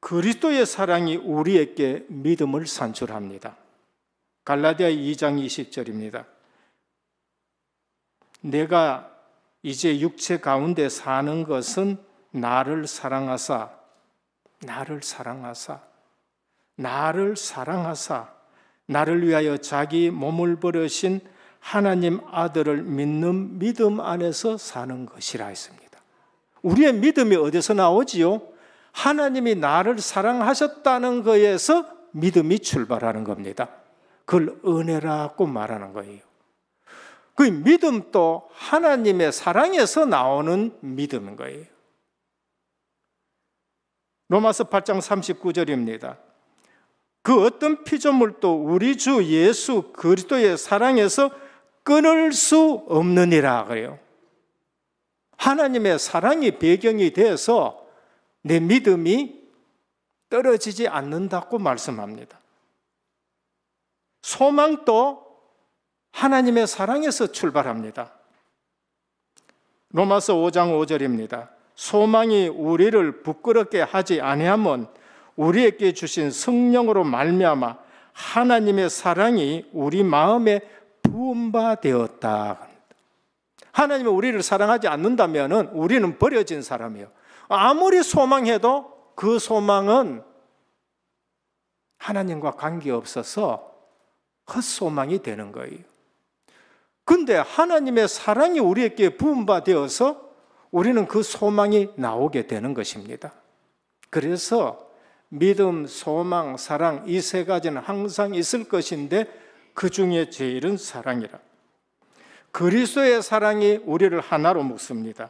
그리스도의 사랑이 우리에게 믿음을 산출합니다. 갈라디아 2장 20절입니다. 내가 이제 육체 가운데 사는 것은 나를 사랑하사, 나를 사랑하사, 나를 사랑하사, 나를 위하여 자기 몸을 버려신 하나님 아들을 믿는 믿음 안에서 사는 것이라 했습니다. 우리의 믿음이 어디서 나오지요? 하나님이 나를 사랑하셨다는 거에서 믿음이 출발하는 겁니다. 그걸 은혜라고 말하는 거예요. 그 믿음도 하나님의 사랑에서 나오는 믿음인 거예요. 로마서 8장 39절입니다. 그 어떤 피조물도 우리 주 예수 그리스도의 사랑에서 끊을 수 없느니라 그래요. 하나님의 사랑이 배경이 돼서 내 믿음이 떨어지지 않는다고 말씀합니다. 소망도 하나님의 사랑에서 출발합니다. 로마서 5장 5절입니다. 소망이 우리를 부끄럽게 하지 아니함은 우리에게 주신 성령으로 말미암아 하나님의 사랑이 우리 마음에 부음바 되었다. 하나님이 우리를 사랑하지 않는다면 우리는 버려진 사람이에요. 아무리 소망해도 그 소망은 하나님과 관계없어서 헛소망이 되는 거예요. 근데 하나님의 사랑이 우리에게 부음바 되어서 우리는 그 소망이 나오게 되는 것입니다. 그래서 믿음, 소망, 사랑 이 세 가지는 항상 있을 것인데 그 중에 제일은 사랑이라. 그리스도의 사랑이 우리를 하나로 묶습니다.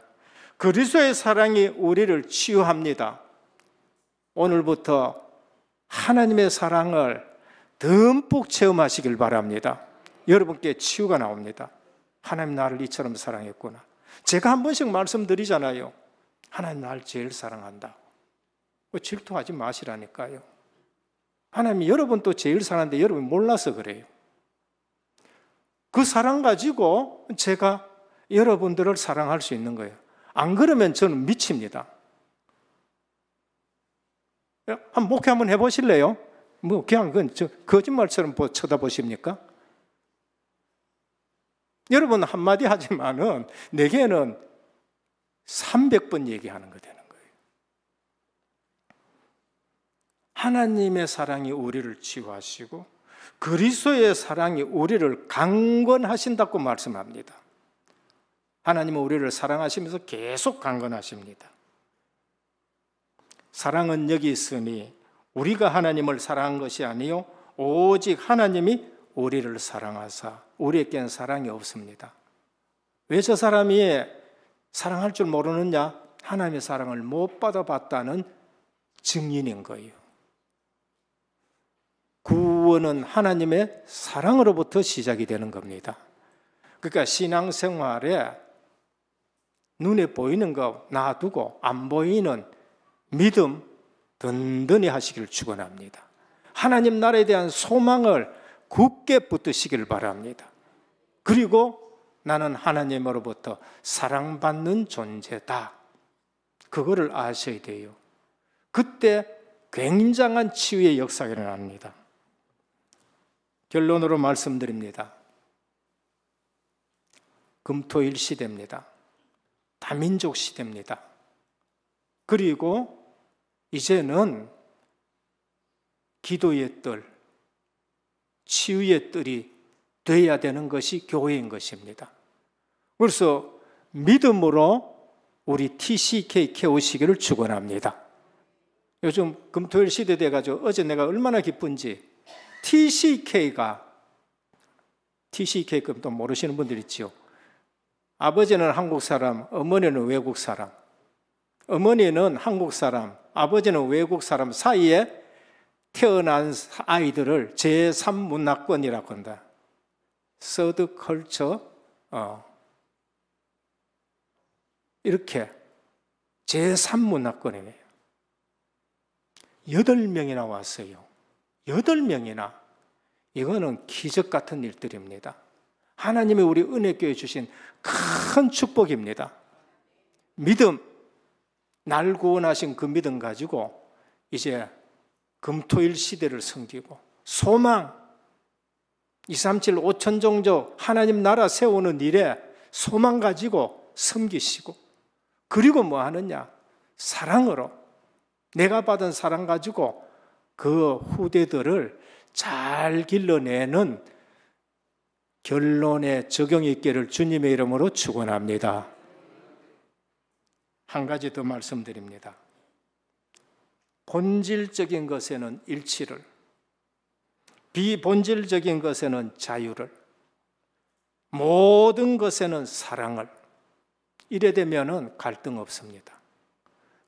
그리스도의 사랑이 우리를 치유합니다. 오늘부터 하나님의 사랑을 듬뿍 체험하시길 바랍니다. 여러분께 치유가 나옵니다. 하나님 나를 이처럼 사랑했구나. 제가 한 번씩 말씀드리잖아요. 하나님 나 제일 사랑한다. 뭐 질투하지 마시라니까요. 하나님 여러분도 제일 사랑하는데 여러분 몰라서 그래요. 그 사랑 가지고 제가 여러분들을 사랑할 수 있는 거예요. 안 그러면 저는 미칩니다. 예, 한 목회 한번 해보실래요? 뭐 그냥 그건 거짓말처럼 쳐다보십니까? 여러분 한마디 하지만은 내게는 300번 얘기하는 거 되는 거예요. 하나님의 사랑이 우리를 치유하시고 그리스도의 사랑이 우리를 강건하신다고 말씀합니다. 하나님은 우리를 사랑하시면서 계속 강건하십니다. 사랑은 여기 있으니 우리가 하나님을 사랑한 것이 아니요 오직 하나님이 우리를 사랑하사 우리에게 사랑이 없습니다. 왜 저 사람이 사랑할 줄 모르느냐? 하나님의 사랑을 못 받아봤다는 증인인 거예요. 구 구원은 하나님의 사랑으로부터 시작이 되는 겁니다. 그러니까 신앙생활에 눈에 보이는 거 놔두고 안 보이는 믿음 든든히 하시길 축원합니다. 하나님 나라에 대한 소망을 굳게 붙드시길 바랍니다. 그리고 나는 하나님으로부터 사랑받는 존재다. 그거를 아셔야 돼요. 그때 굉장한 치유의 역사가 일어납니다. 결론으로 말씀드립니다. 금토일 시대입니다. 다민족 시대입니다. 그리고 이제는 기도의 뜰, 치유의 뜰이 돼야 되는 것이 교회인 것입니다. 그래서 믿음으로 우리 TCK 케오시기를 축원합니다. 요즘 금토일 시대 돼가지고 어제 내가 얼마나 기쁜지 TCK가 TCK급도 모르시는 분들 있지요. 아버지는 한국 사람, 어머니는 외국 사람. 어머니는 한국 사람, 아버지는 외국 사람 사이에 태어난 아이들을 제3문화권이라고 한다. 서드 컬처 어. 이렇게 제3문화권이에요. 8명이나 왔어요. 여덟 명이나 이거는 기적 같은 일들입니다. 하나님이 우리 은혜교회 주신 큰 축복입니다. 믿음, 날 구원하신 그 믿음 가지고 이제 금토일 시대를 섬기고 소망, 237 5천 종족 하나님 나라 세우는 일에 소망 가지고 섬기시고 그리고 뭐 하느냐? 사랑으로 내가 받은 사랑 가지고 그 후대들을 잘 길러내는 결론에 적용이 있기를 주님의 이름으로 축원합니다. 한 가지 더 말씀드립니다. 본질적인 것에는 일치를, 비본질적인 것에는 자유를, 모든 것에는 사랑을. 이래 되면은 갈등 없습니다.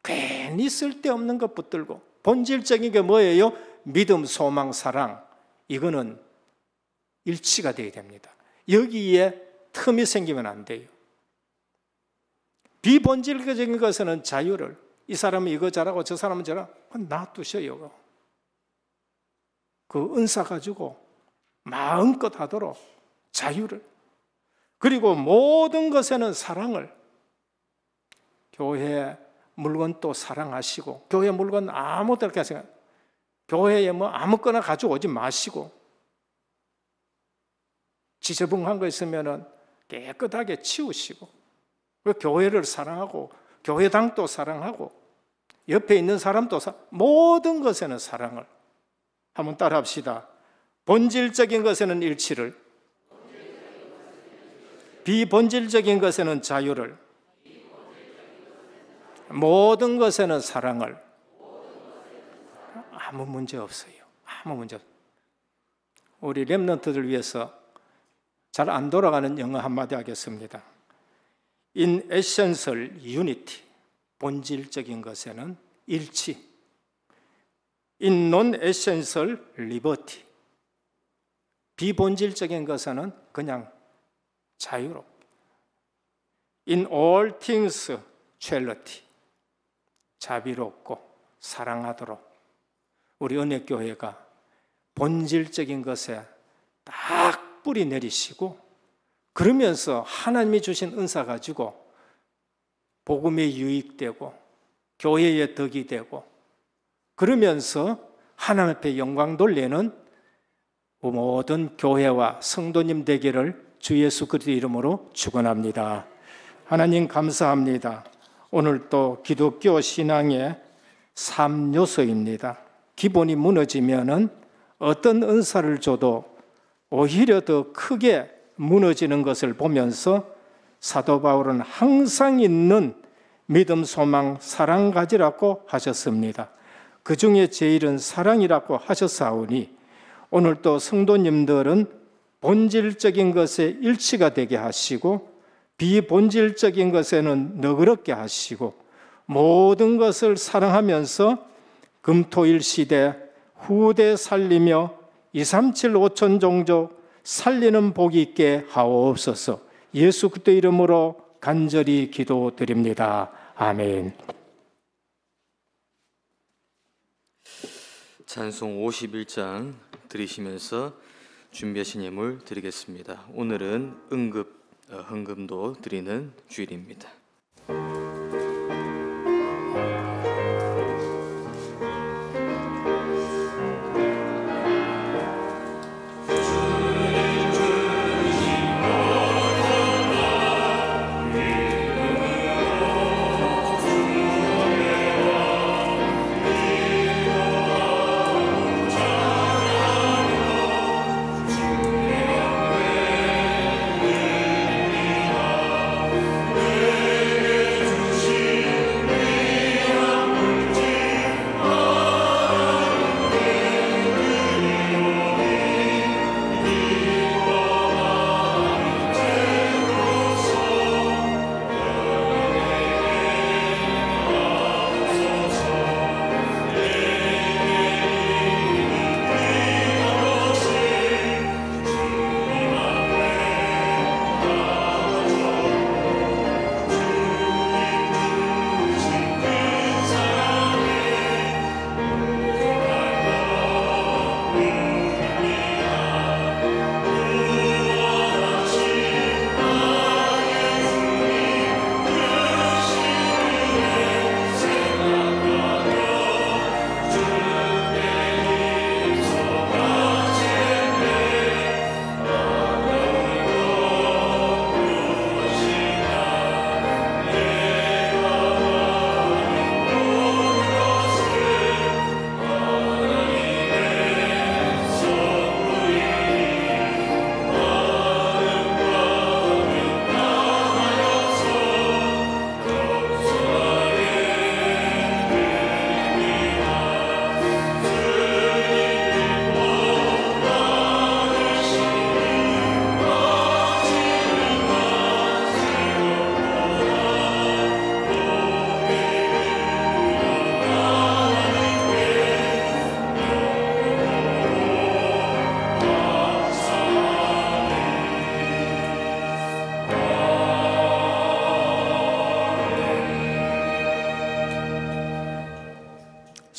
괜히 쓸데없는 것 붙들고, 본질적인 게 뭐예요? 믿음, 소망, 사랑. 이거는 일치가 되어야 됩니다. 여기에 틈이 생기면 안 돼요. 비본질적인 것에는 자유를 이 사람은 이거 잘하고 저 사람은 저라 놔두셔요. 그 은사 가지고 마음껏 하도록 자유를 그리고 모든 것에는 사랑을 교회 물건 또 사랑하시고 교회 물건 아무 도 데나 생각 교회에 뭐 아무거나 가져오지 마시고 지저분한 거 있으면은 깨끗하게 치우시고 그 교회를 사랑하고 교회당도 사랑하고 옆에 있는 사람도 사, 모든 것에는 사랑을 한번 따라합시다. 본질적인 것에는 일치를 비본질적인 것에는 자유를 모든 것에는 사랑을 아무 문제 없어요. 아무 문제 우리 랩런트들 위해서 잘 안 돌아가는 영어 한마디 하겠습니다. In essential unity, 본질적인 것에는 일치. In non-essential liberty, 비본질적인 것에는 그냥 자유롭. In all things, charity, 자비롭고 사랑하도록 우리 은혜교회가 본질적인 것에 딱 뿌리 내리시고 그러면서 하나님이 주신 은사 가지고 복음에 유익되고 교회의 덕이 되고 그러면서 하나님 앞에 영광 돌리는 그 모든 교회와 성도님 되기를 주 예수 그리스도 이름으로 축원합니다. 하나님 감사합니다. 오늘 도 기독교 신앙의 3요소입니다. 기본이 무너지면은 어떤 은사를 줘도 오히려 더 크게 무너지는 것을 보면서 사도 바울은 항상 있는 믿음, 소망, 사랑 가지라고 하셨습니다. 그 중에 제일은 사랑이라고 하셨사오니 오늘 또 성도님들은 본질적인 것에 일치가 되게 하시고 비본질적인 것에는 너그럽게 하시고 모든 것을 사랑하면서 금토일 시대 후대 살리며 237 5천 종족 살리는 복이 있게 하옵소서 예수 그때 이름으로 간절히 기도드립니다. 아멘. 찬송 51장 들으시면서 준비하신 예물 드리겠습니다. 오늘은 응급 어, 헌금도 드리는 주일입니다.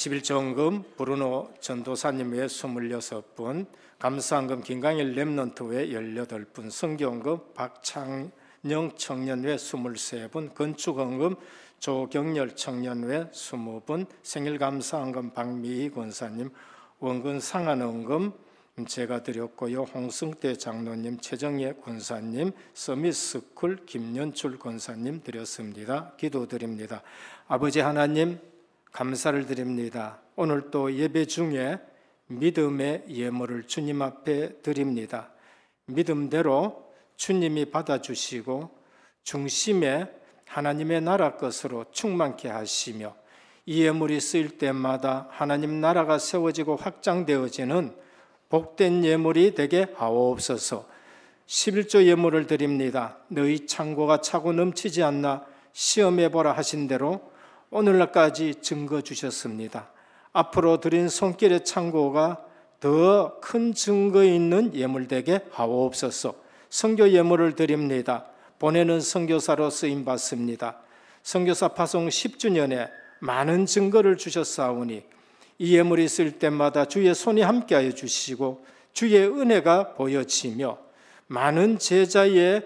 1 1정금 브루노 전도사님의 26분, 감사한금 김강일 랩런트의 18분, 성경금 박창영 청년회 23분, 건축헌금 조경열 청년회 20분, 생일감사헌금 박미희 권사님, 원근 상한헌금 제가 드렸고요. 홍승태 장로님, 최정예 권사님, 서미스쿨 김연출 권사님 드렸습니다. 기도드립니다. 아버지 하나님, 감사를 드립니다. 오늘 또 예배 중에 믿음의 예물을 주님 앞에 드립니다. 믿음대로 주님이 받아주시고 중심에 하나님의 나라 것으로 충만케 하시며 이 예물이 쓰일 때마다 하나님 나라가 세워지고 확장되어지는 복된 예물이 되게 하옵소서. 11조 예물을 드립니다. 너희 창고가 차고 넘치지 않나 시험해 보라 하신 대로 오늘날까지 증거 주셨습니다. 앞으로 드린 손길의 창고가 더 큰 증거 있는 예물되게 하옵소서. 성교 예물을 드립니다. 보내는 성교사로 쓰임 받습니다. 성교사 파송 10주년에 많은 증거를 주셨사오니 이 예물이 있 때마다 주의 손이 함께하여 주시고 주의 은혜가 보여지며 많은 제자의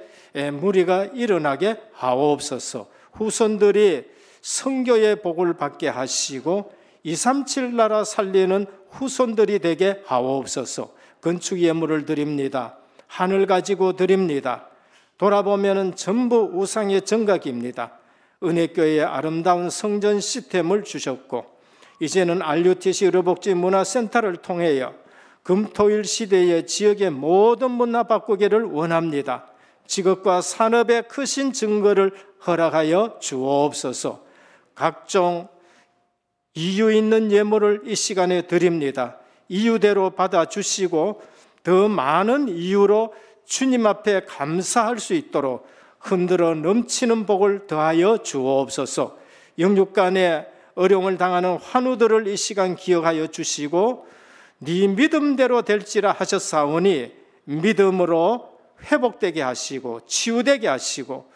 무리가 일어나게 하옵소서. 후손들이 성교의 복을 받게 하시고 237 나라 살리는 후손들이 되게 하옵소서. 건축 예물을 드립니다. 하늘 가지고 드립니다. 돌아보면 전부 우상의 정각입니다. 은혜교회의 아름다운 성전 시스템을 주셨고 이제는 RUTC 의료복지 문화센터를 통해여 금토일 시대의 지역의 모든 문화 바꾸기를 원합니다. 직업과 산업의 크신 증거를 허락하여 주옵소서. 각종 이유 있는 예물을 이 시간에 드립니다. 이유대로 받아주시고 더 많은 이유로 주님 앞에 감사할 수 있도록 흔들어 넘치는 복을 더하여 주옵소서. 영육간에 어려움을 당하는 환우들을 이 시간 기억하여 주시고 네 믿음대로 될지라 하셨사오니 믿음으로 회복되게 하시고 치유되게 하시고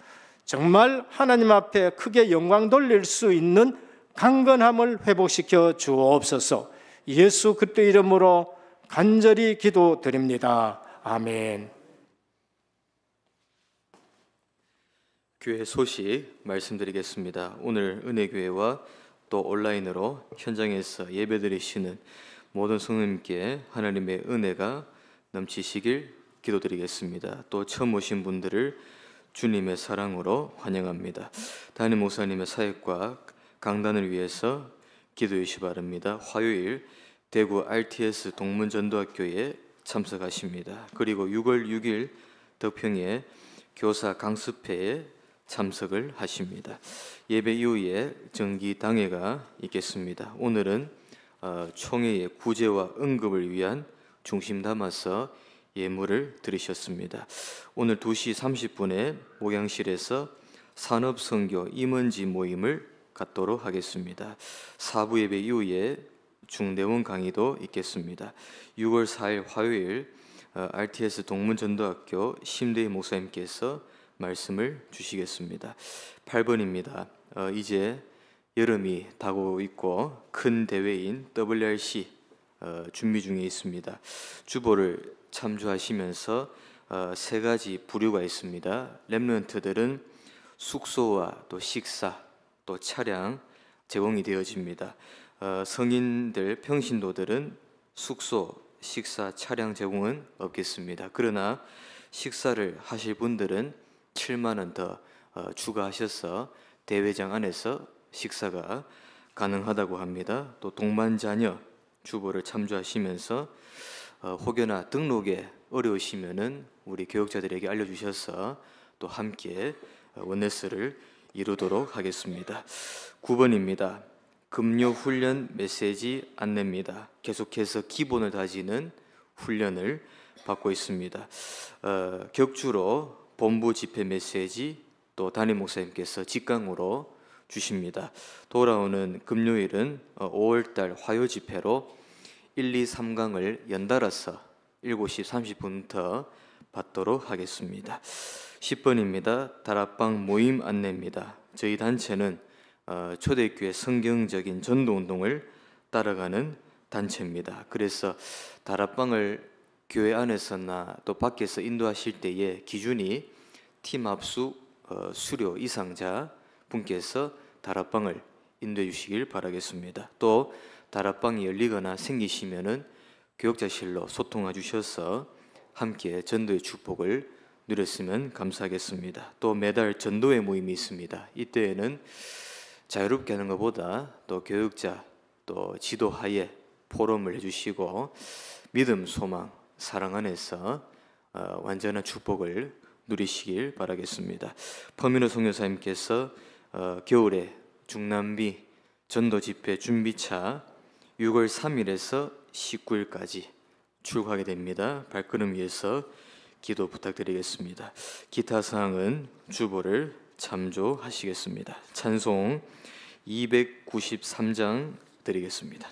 정말 하나님 앞에 크게 영광 돌릴 수 있는 강건함을 회복시켜 주옵소서. 예수 그리스도 이름으로 간절히 기도드립니다. 아멘. 교회 소식 말씀드리겠습니다. 오늘 은혜교회와 또 온라인으로 현장에서 예배드리시는 모든 성님께 하나님의 은혜가 넘치시길 기도드리겠습니다. 또 처음 오신 분들을 주님의 사랑으로 환영합니다. 담임 목사님의 사역과 강단을 위해서 기도해 주시 바랍니다. 화요일 대구 RTS 동문전도학교에 참석하십니다. 그리고 6월 6일 덕평에 교사 강습회에 참석을 하십니다. 예배 이후에 정기 당회가 있겠습니다. 오늘은 어, 총회의 구제와 응급을 위한 중심 담아서 예물을 드리셨습니다. 오늘 2시 30분에 목양실에서 산업 선교 임원지 모임을 갖도록 하겠습니다. 사부 예배 이후에 중대원 강의도 있겠습니다. 6월 4일 화요일 RTS 어, 동문전도학교 심대희 목사님께서 말씀을 주시겠습니다. 8번입니다. 어, 이제 여름이 다고 있고 큰 대회인 WRC 어, 준비 중에 있습니다. 주보를 참조하시면서 어, 세 가지 부류가 있습니다. 렘넌트들은 숙소와 또 식사 또 차량 제공이 되어집니다. 어, 성인들 평신도들은 숙소, 식사, 차량 제공은 없겠습니다. 그러나 식사를 하실 분들은 7만 원더 어, 추가하셔서 대회장 안에서 식사가 가능하다고 합니다. 또 동반 자녀 주보를 참조하시면서 어, 혹여나 등록에 어려우시면은 우리 교육자들에게 알려주셔서 또 함께 어, 원네스를 이루도록 하겠습니다. 9번입니다. 금요 훈련 메시지 안내입니다. 계속해서 기본을 다지는 훈련을 받고 있습니다. 어, 격주로 본부 집회 메시지 또 담임 목사님께서 직강으로 주십니다. 돌아오는 금요일은 5월달 어, 화요 집회로 1, 2, 3강을 연달아서 7시 30분부터 받도록 하겠습니다. 10번입니다. 다락방 모임 안내입니다. 저희 단체는 어, 초대교회 성경적인 전도운동을 따라가는 단체입니다. 그래서 다락방을 교회 안에서나 또 밖에서 인도하실 때의 기준이 팀 합수 어, 수료 이상자 분께서 다락방을 인도해 주시길 바라겠습니다. 또 다락방이 열리거나 생기시면은 교역자실로 소통해 주셔서 함께 전도의 축복을 누렸으면 감사하겠습니다. 또 매달 전도회 모임이 있습니다. 이때에는 자유롭게 하는 것보다 또 교육자 또 지도하에 포럼을 해주시고 믿음, 소망, 사랑 안에서 어, 완전한 축복을 누리시길 바라겠습니다. 퍼미노 송교사님께서 어, 겨울에 중남미 전도 집회 준비차 6월 3일에서 19일까지 출국하게 됩니다. 발걸음 위해서 기도 부탁드리겠습니다. 기타 사항은 주보를 참조하시겠습니다. 찬송 293장 드리겠습니다.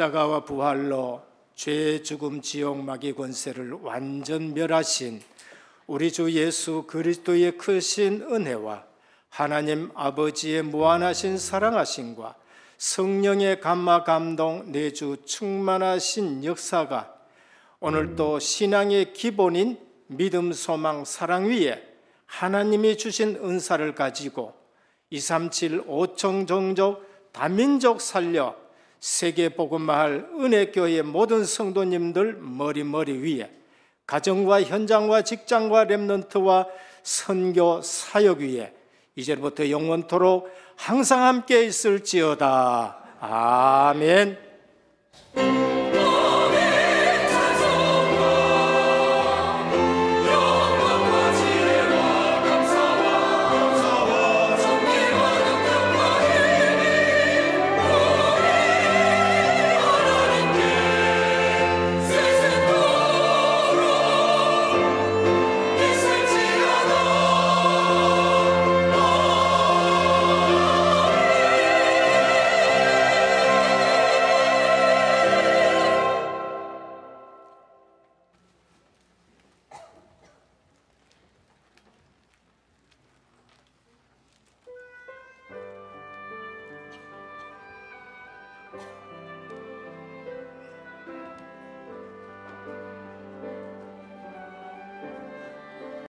십자가와 부활로 죄 죽음 지옥마귀 권세를 완전 멸하신 우리 주 예수 그리스도의 크신 은혜와 하나님 아버지의 무한하신 사랑하신과 성령의 감마 감동 내주 충만하신 역사가 오늘도 신앙의 기본인 믿음, 소망, 사랑 위에 하나님이 주신 은사를 가지고 237 5청 종족 다민족 살려 세계 복음마을 은혜교회 모든 성도님들 머리머리 위에 가정과 현장과 직장과 렘런트와 선교 사역 위에 이제부터 영원토록 항상 함께 있을지어다. 아멘.